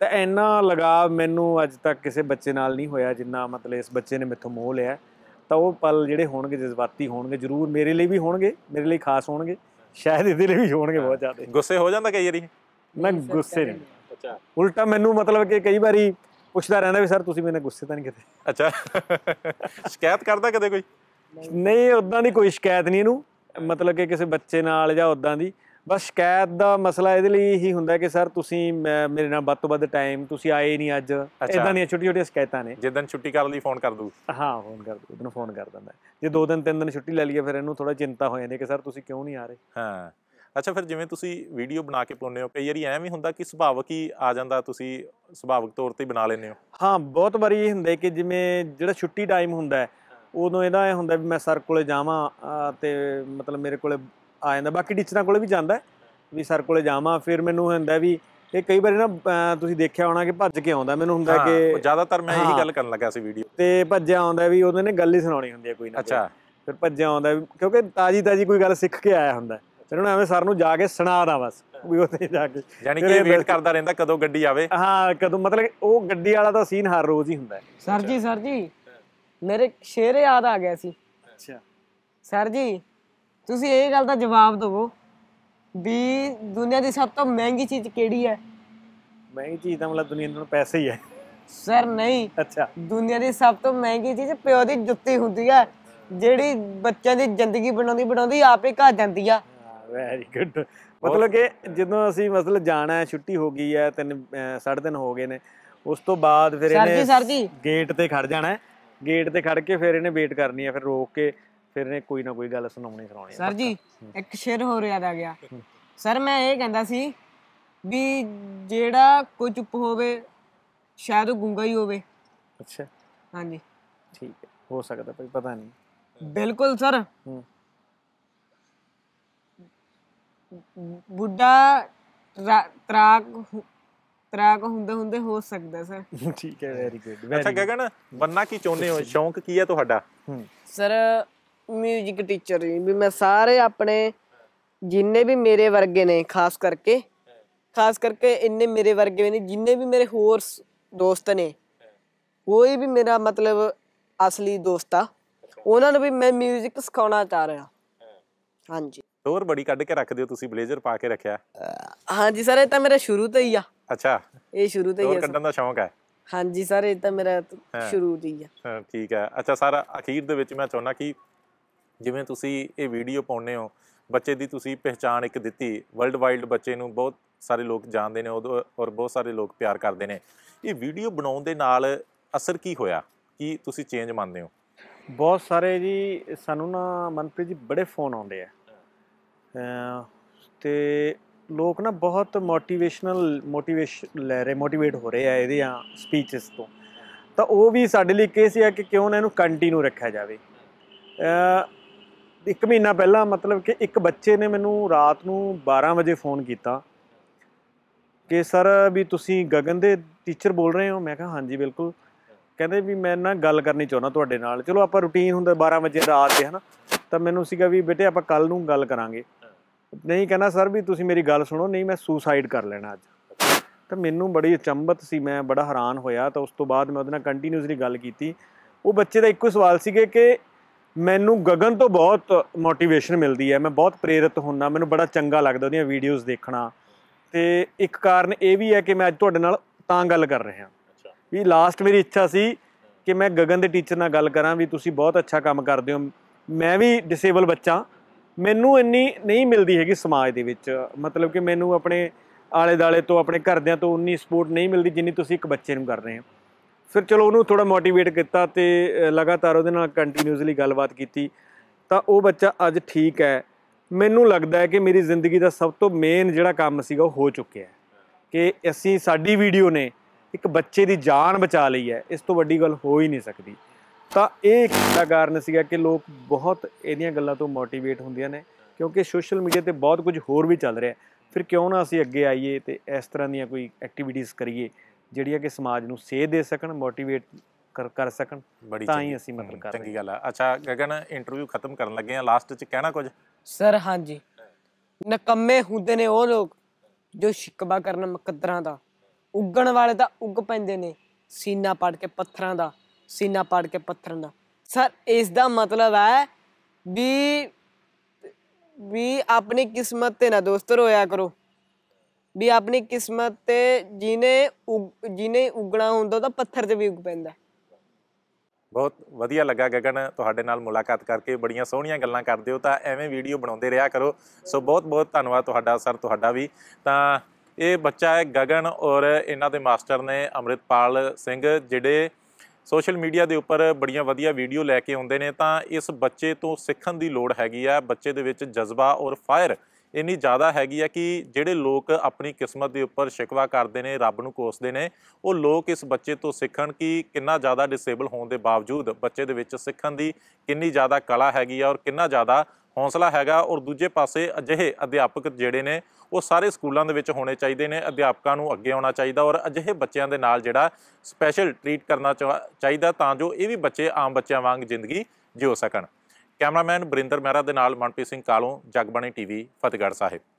ਤਾਂ ਇੰਨਾ ਲਗਾਵ ਮੈਨੂੰ ਅੱਜ ਤੱਕ ਕਿਸੇ ਬੱਚੇ ਨਾਲ ਨਹੀਂ ਹੋਇਆ ਜਿੰਨਾ ਮਤਲਬ ਇਸ ਬੱਚੇ ਨੇ ਮੇਥੋਂ ਮੋਹ ਲਿਆ ਤਾਂ ਉਹ ਪਲ ਜਿਹੜੇ ਹੋਣਗੇ ਜਜ਼ਬਾਤੀ ਹੋਣਗੇ ਜ਼ਰੂਰ ਮੇਰੇ ਲਈ ਵੀ ਹੋਣਗੇ ਮੇਰੇ ਲਈ ਖਾਸ ਹੋਣਗੇ ਸ਼ਾਇਦ ਇਹਦੇ ਲਈ ਵੀ ਹੋਣਗੇ ਬਹੁਤ ਜ਼ਿਆਦਾ ਗੁੱਸੇ ਹੋ ਜਾਂਦਾ ਕਈ ਵਾਰੀ ਮੈਂ ਗੁੱਸੇ ਨਹੀਂ ਅੱਛਾ ਉਲਟਾ ਮੈਨੂੰ ਮਤਲਬ ਕਿ ਕਈ ਵਾਰੀ ਪੁੱਛਦਾ ਰਹਿੰਦਾ ਵੀ ਸਰ ਤੁਸੀਂ ਮੇਰੇ ਨਾਲ ਗੁੱਸੇ ਤਾਂ ਨਹੀਂ ਕਿਤੇ ਅੱਛਾ ਸ਼ਿਕਾਇਤ ਕਰਦਾ ਕਦੇ ਕੋਈ ਨਹੀਂ ਉਦਾਂ ਦੀ ਕੋਈ ਸ਼ਿਕਾਇਤ ਨਹੀਂ ਇਹਨੂੰ ਮਤਲਬ ਕਿ ਕਿਸੇ ਬੱਚੇ ਨਾਲ ਜਾਂ ਉਦਾਂ ਦੀ ਬਸ ਸ਼ਿਕਾਇਤ ਦਾ ਮਸਲਾ ਇਹਦੇ ਲਈ ਹੀ ਹੁੰਦਾ ਕਿ ਸਰ ਤੁਸੀਂ ਮੇਰੇ ਨਾਲ ਵੱਧ ਤੋਂ ਵੱਧ ਟਾਈਮ ਤੁਸੀਂ ਆਏ ਨਹੀਂ ਅੱਜ ਇਦਾਂ ਦੀਆਂ ਛੋਟੀ ਛੋਟੀਆਂ ਸ਼ਿਕਾਇਤਾਂ ਨੇ ਜਿੱਦਨ ਛੁੱਟੀ ਕਰ ਲਈ ਫੋਨ ਕਰ ਦੂ ਹਾਂ ਫੋਨ ਕਰ ਦੂ ਉਹਨੂੰ ਫੋਨ ਕਰ ਦਿੰਦਾ ਜੇ ਦੋ ਦਿਨ ਤਿੰਨ ਦਿਨ ਛੁੱਟੀ ਲੈ ਲਈਏ ਫਿਰ ਇਹਨੂੰ ਥੋੜਾ ਚਿੰਤਾ ਹੋ ਜਾਂਦੀ ਕਿ ਸਰ ਤੁਸੀਂ ਕਿਉਂ ਨਹੀਂ ਆ ਰਹੇ ਹਾਂ ਅੱਛਾ ਫਿਰ ਜਿਵੇਂ ਤੁਸੀਂ ਵੀਡੀਓ ਬਣਾ ਕੇ ਪਾਉਂਦੇ ਹੋ ਕਈ ਵਾਰੀ ਐਵੇਂ ਵੀ ਹੁੰਦਾ ਕਿ ਸੁਭਾਵਕ ਹੀ ਆ ਜਾਂਦਾ ਤੁਸੀਂ ਸੁਭਾਵਕ ਤੌਰ ਤੇ ਬਣਾ ਲੈਂਦੇ ਹੋ ਹਾਂ ਬਹੁਤ ਵਾਰੀ ਇਹ ਹੁੰਦਾ ਕਿ ਜਿਵੇਂ ਜਿਹੜਾ ਛੁੱਟੀ ਟਾਈਮ ਹੁੰਦਾ ਉਦੋਂ ਇਹਦਾ ਇਹ ਹੁੰਦਾ ਵੀ ਮੈਂ ਸਰ ਕੋਲੇ ਜਾਵਾਂ ਤੇ ਮਤਲਬ ਮੇਰੇ ਕੋਲੇ ਆ ਜਾਂਦਾ ਬਾਕੀ ਟੀਚਰਾਂ ਕੋਲੇ ਵੀ ਜਾਂਦਾ ਵੀ ਸਰ ਕੋਲੇ ਜਾਵਾਂ ਫਿਰ ਮੈਨੂੰ ਹੁੰਦਾ ਵੀ ਇਹ ਕਈ ਵਾਰੀ ਨਾ ਤੁਸੀਂ ਦੇਖਿਆ ਹੋਣਾ ਕਿ ਭੱਜ ਕੇ ਆਉਂਦਾ ਮੈਨੂੰ ਹੁੰਦਾ ਕਿ ਜ਼ਿਆਦਾਤਰ ਮੈਂ ਇਹੀ ਗੱਲ ਕਰਨ ਲੱਗਾ ਸੀ ਵੀਡੀਓ ਤੇ ਭੱਜਿਆ ਆਉਂਦਾ ਵੀ ਉਹਨੇ ਗੱਲ ਹੀ ਸੁਣਾਉਣੀ ਹੁੰਦੀ ਹੈ ਕੋਈ ਨਾ ਅੱਛਾ ਫਿਰ ਭੱਜਿਆ ਆਉਂਦਾ ਕਿਉਂਕਿ ਤਾਜੀ ਤਾਜੀ ਕੋਈ ਗੱਲ ਸਿੱਖ ਕੇ ਆਇਆ ਹੁੰਦਾ ਫਿਰ ਉਹਨੂੰ ਐਵੇਂ ਸਰ ਨੂੰ ਜਾ ਕੇ ਸੁਣਾ ਦਾ ਬਸ ਵੀ ਉੱਥੇ ਜਾ ਕੇ ਯਾਨੀ ਕਿ ਵੇਟ ਕਰਦਾ ਰਹਿੰਦਾ ਕਦੋਂ ਗੱਡੀ ਆਵੇ ਹਾਂ ਕਦੋਂ ਮਤਲਬ ਉਹ ਗੱਡੀ ਵਾਲਾ ਤਾਂ ਸੀਨ ਹਰ ਰੋਜ਼ ਹੀ ਹੁੰਦਾ ਸਰ ਜੀ ਸਰ ਜੀ ਮੇਰੇ ਸ਼ੇਰ ਯਾਦ ਆ ਗਿਆ ਸੀ ਅੱਛਾ ਸਰ ਜੀ ਤੁਸੀਂ ਇਹ ਗੱਲ ਦਾ ਜਵਾਬ ਦਿਵੋ ਵੀ ਦੁਨੀਆ ਦੀ ਸਭ ਤੋਂ ਮਹਿੰਗੀ ਚੀਜ਼ ਕਿਹੜੀ ਹੈ ਮਹਿੰਗੀ ਚੀਜ਼ ਤਾਂ ਮਤਲਬ ਦੁਨੀਆ ਨੂੰ ਪੈਸੇ ਹੀ ਹੈ ਸਰ ਨਹੀਂ ਅੱਛਾ ਦੁਨੀਆ ਦੀ ਸਭ ਤੋਂ ਮਹਿੰਗੀ ਚੀਜ਼ ਪਿਓ ਦੀ ਜੁੱਤੀ ਹੁੰਦੀ ਹੈ ਜਿਹੜੀ ਬੱਚਿਆਂ ਦੀ ਜ਼ਿੰਦਗੀ ਬਣਾਉਂਦੀ ਬਣਾਉਂਦੀ ਆਪੇ ਘਾ ਜਾਂਦੀ ਆ ਵੈਰੀ ਗੁੱਡ ਮਤਲਬ ਕਿ ਜਦੋਂ ਅਸੀਂ ਮਤਲਬ ਜਾਣਾ ਛੁੱਟੀ ਹੋ ਗਈ ਹੈ ਤਿੰਨ ਦਿਨ ਹੋ ਗਏ ਨੇ ਉਸ ਤੋਂ ਬਾਅਦ ਫਿਰ ਇਹਨੇ ਗੇਟ ਤੇ ਖੜ ਜਾਣਾ ਹੈ ਗੇਟ ਤੇ ਖੜ ਕੇ ਫਿਰ ਇਹਨੇ ਵੇਟ ਕਰਨੀ ਹੈ ਫਿਰ ਰੋਕ ਕੇ ਫਿਰ ਇਹਨੇ ਕੋਈ ਨਾ ਕੋਈ ਗੱਲ ਸੁਣਾਉਣੀ ਸੁਣਾਉਣੀ ਸਰ ਜੀ ਇੱਕ ਸ਼ੇਰ ਹੋਰ ਯਾਦ ਆ ਗਿਆ ਸਰ ਮੈਂ ਇਹ ਕਹਿੰਦਾ ਸੀ ਵੀ ਜਿਹੜਾ ਕੋ ਚੁੱਪ ਹੋਵੇ ਸ਼ਾਇਦ ਉਹ ਗੁੰਗਾ ਹੀ ਹੋਵੇ ਅੱਛਾ ਹਾਂਜੀ ਠੀਕ ਹੈ ਹੋ ਸਕਦਾ ਭਾਈ ਪਤਾ ਨਹੀਂ ਬਿਲਕੁਲ ਸਰ ਬੁੱਢਾ ਤਰਾਕ ਤਰਾਕ ਹੁੰਦੇ ਹੁੰਦੇ ਹੋ ਸਕਦਾ ਸਰ ਠੀਕ ਹੈ ਵੈਰੀ ਗੁੱਡ ਅੱਛਾ ਗਗਨ ਬੰਨਾ ਕੀ ਚਾਹੁੰਦੇ ਹੋ ਸ਼ੌਂਕ ਕੀ ਹੈ ਤੁਹਾਡਾ ਸਰ 뮤직 ਟੀਚਰ ਜੀ ਵੀ ਮੈਂ ਸਾਰੇ ਆਪਣੇ ਜਿੰਨੇ ਵੀ ਮੇਰੇ ਵਰਗੇ ਨੇ ਖਾਸ ਕਰਕੇ ਖਾਸ ਕਰਕੇ ਇੰਨੇ ਮੇਰੇ ਵਰਗੇ ਨੇ ਜਿੰਨੇ ਵੀ ਮੇਰੇ ਹੋਰ ਦੋਸਤ ਨੇ ਕੋਈ ਵੀ ਮੇਰਾ ਮਤਲਬ ਅਸਲੀ ਦੋਸਤਾ ਉਹਨਾਂ ਨੂੰ ਵੀ ਮੈਂ 뮤직 ਸਿਖਾਉਣਾ ਚਾਹ ਰਿਹਾ ਹਾਂਜੀ ਟੋਰ ਬੜੀ ਕੱਢ ਕੇ ਰੱਖਦੇ ਹੋ ਤੁਸੀਂ ਬਲੇਜ਼ਰ ਪਾ ਕੇ ਰੱਖਿਆ ਹਾਂਜੀ ਸਰ ਇਹ ਤਾਂ ਮੇਰਾ ਸ਼ੁਰੂ ਤੋਂ ਹੀ ਆ ਅੱਛਾ ਇਹ ਸ਼ੁਰੂ ਤੋਂ ਹੀ ਆ ਟੋਰ ਕੱਢਣ ਦਾ ਸ਼ੌਂਕ ਹੈ ਹਾਂਜੀ ਸਰ ਇਹ ਤਾਂ ਮੇਰਾ ਸ਼ੁਰੂ ਤੋਂ ਹੀ ਆ ਹਾਂ ਠੀਕ ਹੈ ਅੱਛਾ ਸਰ ਅਖੀਰ ਦੇ ਵਿੱਚ ਮੈਂ ਚਾਹੁੰਦਾ ਕਿ ਜਿਵੇਂ ਤੁਸੀਂ ਇਹ ਵੀਡੀਓ ਪਾਉਨੇ ਹੋ ਬੱਚੇ ਦੀ ਤੁਸੀਂ ਪਹਿਚਾਣ ਇੱਕ ਦਿੱਤੀ ਵਰਲਡ ਵਾਈਡ ਬੱਚੇ ਨੂੰ ਬਹੁਤ ਸਾਰੇ ਲੋਕ ਜਾਣਦੇ ਨੇ ਉਹ ਔਰ ਬਹੁਤ ਸਾਰੇ ਲੋਕ ਪਿਆਰ ਕਰਦੇ ਨੇ ਇਹ ਵੀਡੀਓ ਬਣਾਉਣ ਦੇ ਨਾਲ ਅਸਰ ਕੀ ਹੋਇਆ ਕੀ ਤੁਸੀਂ ਚੇਂਜ ਮੰਨਦੇ ਹੋ ਬਹੁਤ ਸਾਰੇ ਜੀ ਸਾਨੂੰ ਨਾ ਮਨਪ੍ਰੀਤ ਜੀ ਬੜੇ ਫੋਨ ਆਉਂਦੇ ਆ ਤੇ ਲੋਕ ਨਾ ਬਹੁਤ ਮੋਟੀਵੇਸ਼ਨਲ ਮੋਟੀਵੇਸ਼ਨ ਲੈ ਰਹੇ ਮੋਟੀਵੇਟ ਹੋ ਰਹੇ ਆ ਇਹਦੇ ਆ ਸਪੀਚਸ ਤੋਂ ਤਾਂ ਉਹ ਵੀ ਸਾਡੇ ਲਈ ਕੇਸ ਹੈ ਕਿ ਕਿਉਂ ਨਾ ਇਹਨੂੰ ਕੰਟੀਨਿਊ ਰੱਖਿਆ ਜਾਵੇ ਇੱਕ ਮਹੀਨਾ ਪਹਿਲਾਂ ਮਤਲਬ ਕਿ ਇੱਕ ਬੱਚੇ ਨੇ ਮੈਨੂੰ ਰਾਤ ਨੂੰ 12 ਵਜੇ ਫੋਨ ਕੀਤਾ ਕਿ ਸਰ ਵੀ ਤੁਸੀਂ ਗਗਨ ਦੇ ਟੀਚਰ ਬੋਲ ਰਹੇ ਹੋ ਮੈਂ ਕਿਹਾ ਹਾਂਜੀ ਬਿਲਕੁਲ ਕਹਿੰਦੇ ਵੀ ਮੈਂ ਨਾ ਗੱਲ ਕਰਨੀ ਚਾਹੁੰਦਾ ਤੁਹਾਡੇ ਨਾਲ ਚਲੋ ਆਪਾਂ ਰੁਟੀਨ ਹੁੰਦਾ 12 ਵਜੇ ਰਾਤ ਦੇ ਹਨਾ ਤਾਂ ਮੈਨੂੰ ਸੀਗਾ ਵੀ ਬੇਟੇ ਆਪਾਂ ਕੱਲ ਨੂੰ ਗੱਲ ਕਰਾਂਗੇ ਨਹੀਂ ਕਹਿੰਦਾ ਸਰ ਵੀ ਤੁਸੀਂ ਮੇਰੀ ਗੱਲ ਸੁਣੋ ਨਹੀਂ ਮੈਂ ਸੁਸਾਈਡ ਕਰ ਲੈਣਾ ਅੱਜ ਤਾਂ ਮੈਨੂੰ ਬੜੀ ਅਚੰਭਤ ਸੀ ਮੈਂ ਬੜਾ ਹੈਰਾਨ ਹੋਇਆ ਤਾਂ ਉਸ ਤੋਂ ਬਾਅਦ ਮੈਂ ਉਹਦੇ ਨਾਲ ਕੰਟੀਨਿਊਸਲੀ ਗੱਲ ਕੀਤੀ ਉਹ ਬੱਚੇ ਦਾ ਇੱਕੋ ਸਵਾਲ ਸੀਗੇ ਕਿ ਮੈਨੂੰ ਗगन ਤੋਂ ਬਹੁਤ ਮੋਟੀਵੇਸ਼ਨ ਮਿਲਦੀ ਹੈ ਮੈਂ ਬਹੁਤ ਪ੍ਰੇਰਿਤ ਹੁੰਨਾ ਮੈਨੂੰ ਬੜਾ ਚੰਗਾ ਲੱਗਦਾ ਉਹਦੀਆਂ ਵੀਡੀਓਜ਼ ਦੇਖਣਾ ਤੇ ਇੱਕ ਕਾਰਨ ਇਹ ਵੀ ਹੈ ਕਿ ਮੈਂ ਅੱਜ ਤੁਹਾਡੇ ਨਾਲ ਤਾਂ ਗੱਲ ਕਰ ਰਿਹਾ ਅੱਛਾ ਵੀ ਲਾਸਟ ਮੇਰੀ ਇੱਛਾ ਸੀ ਕਿ ਮੈਂ ਗगन ਦੇ ਟੀਚਰ ਨਾਲ ਗੱਲ ਕਰਾਂ ਵੀ ਤੁਸੀਂ ਬਹੁਤ ਅੱਛਾ ਕੰਮ ਕਰਦੇ ਹੋ ਮੈਂ ਵੀ ਡਿਸੇਬਲ ਬੱਚਾ ਮੈਨੂੰ ਇੰਨੀ ਨਹੀਂ ਮਿਲਦੀ ਹੈਗੀ ਸਮਾਜ ਦੇ ਵਿੱਚ ਮਤਲਬ ਕਿ ਮੈਨੂੰ ਆਪਣੇ ਆਲੇ ਦਾਲੇ ਤੋਂ ਆਪਣੇ ਘਰਦਿਆਂ ਤੋਂ ਉਨੀ ਸਪੋਰਟ ਨਹੀਂ ਮਿਲਦੀ ਜਿੰਨੀ ਤੁਸੀਂ ਇੱਕ ਬੱਚੇ ਨੂੰ ਕਰ ਰਹੇ ਹੋ ਫਿਰ ਚਲੋ ਉਹਨੂੰ ਥੋੜਾ ਮੋਟੀਵੇਟ ਕੀਤਾ ਤੇ ਲਗਾਤਾਰ ਉਹਦੇ ਨਾਲ ਕੰਟੀਨਿਊਸਲੀ ਗੱਲਬਾਤ ਕੀਤੀ ਤਾਂ ਉਹ ਬੱਚਾ ਅੱਜ ਠੀਕ ਹੈ ਮੈਨੂੰ ਲੱਗਦਾ ਹੈ ਕਿ ਮੇਰੀ ਜ਼ਿੰਦਗੀ ਦਾ ਸਭ ਤੋਂ ਮੇਨ ਜਿਹੜਾ ਕੰਮ ਸੀਗਾ ਉਹ ਹੋ ਚੁੱਕਿਆ ਹੈ ਕਿ ਅਸੀਂ ਸਾਡੀ ਵੀਡੀਓ ਨੇ ਇੱਕ ਬੱਚੇ ਦੀ ਜਾਨ ਬਚਾ ਲਈ ਹੈ ਇਸ ਤੋਂ ਵੱਡੀ ਗੱਲ ਹੋ ਹੀ ਨਹੀਂ ਸਕਦੀ ਤਾਂ ਇਹ ਇੱਕ ਕਾਰਨ ਸੀਗਾ ਕਿ ਲੋਕ ਬਹੁਤ ਇਹਦੀਆਂ ਗੱਲਾਂ ਤੋਂ ਮੋਟੀਵੇਟ ਹੁੰਦੀਆਂ ਨੇ ਕਿਉਂਕਿ ਸੋਸ਼ਲ ਮੀਡੀਆ ਤੇ ਬਹੁਤ ਕੁਝ ਹੋਰ ਵੀ ਚੱਲ ਰਿਹਾ ਫਿਰ ਕਿਉਂ ਨਾ ਅਸੀਂ ਅੱਗੇ ਆਈਏ ਤੇ ਇਸ ਤਰ੍ਹਾਂ ਦੀਆਂ ਕੋਈ ਐਕਟੀਵਿਟੀਜ਼ ਕਰੀਏ ਜਿਹੜੀਆਂ ਕਿ ਸਮਾਜ ਨੂੰ ਸੇਧ ਦੇ ਸਕਣ ਮੋਟੀਵੇਟ ਕਰ ਕਰ ਸਕਣ ਤਾਂ ਹੀ ਅਸੀਂ ਮਤਲਬ ਕਰ ਚੰਗੀ ਗੱਲ ਆ ਅੱਛਾ ਗਗਨ ਇੰਟਰਵਿਊ ਖਤਮ ਕਰਨ ਲੱਗੇ ਆ ਲਾਸਟ ਚ ਕਹਿਣਾ ਕੁਝ ਸਰ ਹਾਂਜੀ ਨਕੰਮੇ ਹੁੰਦੇ ਨੇ ਉਹ ਲੋਕ ਜੋ ਸ਼ਿਕਵਾ ਕਰਨ ਮਕਦਰਾਂ ਦਾ ਉੱਗਣ ਵਾਲੇ ਦਾ ਉੱਗ ਪੈਂਦੇ ਨੇ ਸੀਨਾ ਪੜ ਕੇ ਪੱਥਰਾਂ ਦਾ ਸੀਨਾ ਪਾੜ ਕੇ ਪੱਥਰ ਦਾ ਸਰ ਇਸ ਦਾ ਮਤਲਬ ਹੈ ਵੀ ਵੀ ਆਪਣੀ ਕਿਸਮਤ ਤੇ ਨਾ ਦੋਸਤ ਰੋਇਆ ਕਰੋ ਵੀ ਆਪਣੀ ਕਿਸਮਤ ਤੇ ਜਿਨੇ ਜਿਨੇ ਉਗਣਾ ਹੁੰਦਾ ਤਾਂ ਪੱਥਰ ਤੇ ਵੀ ਉਗ ਪੈਂਦਾ ਬਹੁਤ ਵਧੀਆ ਲੱਗਾ ਗਗਨ ਤੁਹਾਡੇ ਨਾਲ ਮੁਲਾਕਾਤ ਕਰਕੇ ਬੜੀਆਂ ਸੋਹਣੀਆਂ ਗੱਲਾਂ ਕਰਦੇ ਹੋ ਤਾਂ ਐਵੇਂ ਵੀਡੀਓ ਬਣਾਉਂਦੇ ਰਿਹਾ ਕਰੋ ਸੋ ਬਹੁਤ ਬਹੁਤ ਧੰਨਵਾਦ ਤੁਹਾਡਾ ਸਰ ਤੁਹਾਡਾ ਵੀ ਤਾਂ ਇਹ ਬੱਚਾ ਹੈ ਗਗਨ ਔਰ ਇਹਨਾਂ ਦੇ ਮਾਸਟਰ ਨੇ ਅਮਰਿਤਪਾਲ ਸਿੰਘ ਜਿਹੜੇ ਸੋਸ਼ਲ ਮੀਡੀਆ ਦੇ ਉੱਪਰ ਬੜੀਆਂ ਵਧੀਆ ਵੀਡੀਓ ਲੈ ਕੇ ਆਉਂਦੇ ਨੇ ਤਾਂ ਇਸ ਬੱਚੇ ਤੋਂ ਸਿੱਖਣ ਦੀ ਲੋੜ ਹੈਗੀ ਆ ਬੱਚੇ ਦੇ ਵਿੱਚ ਜਜ਼ਬਾ ਔਰ ਫਾਇਰ ਇੰਨੀ ਜ਼ਿਆਦਾ ਹੈਗੀ ਆ ਕਿ ਜਿਹੜੇ ਲੋਕ ਆਪਣੀ ਕਿਸਮਤ ਦੇ ਉੱਪਰ ਸ਼ਿਕਵਾ ਕਰਦੇ ਨੇ ਰੱਬ ਨੂੰ ਕੋਸਦੇ ਨੇ ਉਹ ਲੋਕ ਇਸ ਬੱਚੇ ਤੋਂ ਸਿੱਖਣ ਕਿ ਕਿੰਨਾ ਜ਼ਿਆਦਾ ਡਿਸੇਬਲ ਹੋਣ ਦੇ ਬਾਵਜੂਦ ਬੱਚੇ ਦੇ ਵਿੱਚ ਸਿੱਖਣ ਦੀ ਕਿੰਨੀ ਜ਼ਿਆਦਾ ਕਲਾ ਹੈਗੀ ਆ ਔਰ ਕਿੰਨਾ ਜ਼ਿਆਦਾ ਹੌਸਲਾ ਹੈਗਾ ਔਰ ਦੂਜੇ ਪਾਸੇ ਅਜਿਹੇ ਅਧਿਆਪਕ ਜਿਹੜੇ ਨੇ ਉਹ ਸਾਰੇ ਸਕੂਲਾਂ ਦੇ ਵਿੱਚ ਹੋਣੇ ਚਾਹੀਦੇ ਨੇ ਅਧਿਆਪਕਾਂ ਨੂੰ ਅੱਗੇ ਆਉਣਾ ਚਾਹੀਦਾ ਔਰ ਅਜਿਹੇ ਬੱਚਿਆਂ ਦੇ ਨਾਲ ਜਿਹੜਾ ਸਪੈਸ਼ਲ ਟ੍ਰੀਟ ਕਰਨਾ ਚਾਹੀਦਾ ਤਾਂ ਜੋ ਇਹ ਵੀ ਬੱਚੇ ਆਮ ਬੱਚਿਆਂ ਵਾਂਗ ਜ਼ਿੰਦਗੀ ਜਿਉ ਸਕਣ ਕੈਮਰਾਮੈਨ ਬਰਿੰਦਰ ਮਹਿਰਾ ਦੇ ਨਾਲ ਮਨਪ੍ਰੀਤ ਸਿੰਘ ਕਾਲੋਂ ਜਗਬਾਣੀ ਟੀਵੀ ਫਤਿਹਗੜ੍ਹ ਸਾਹਿਬ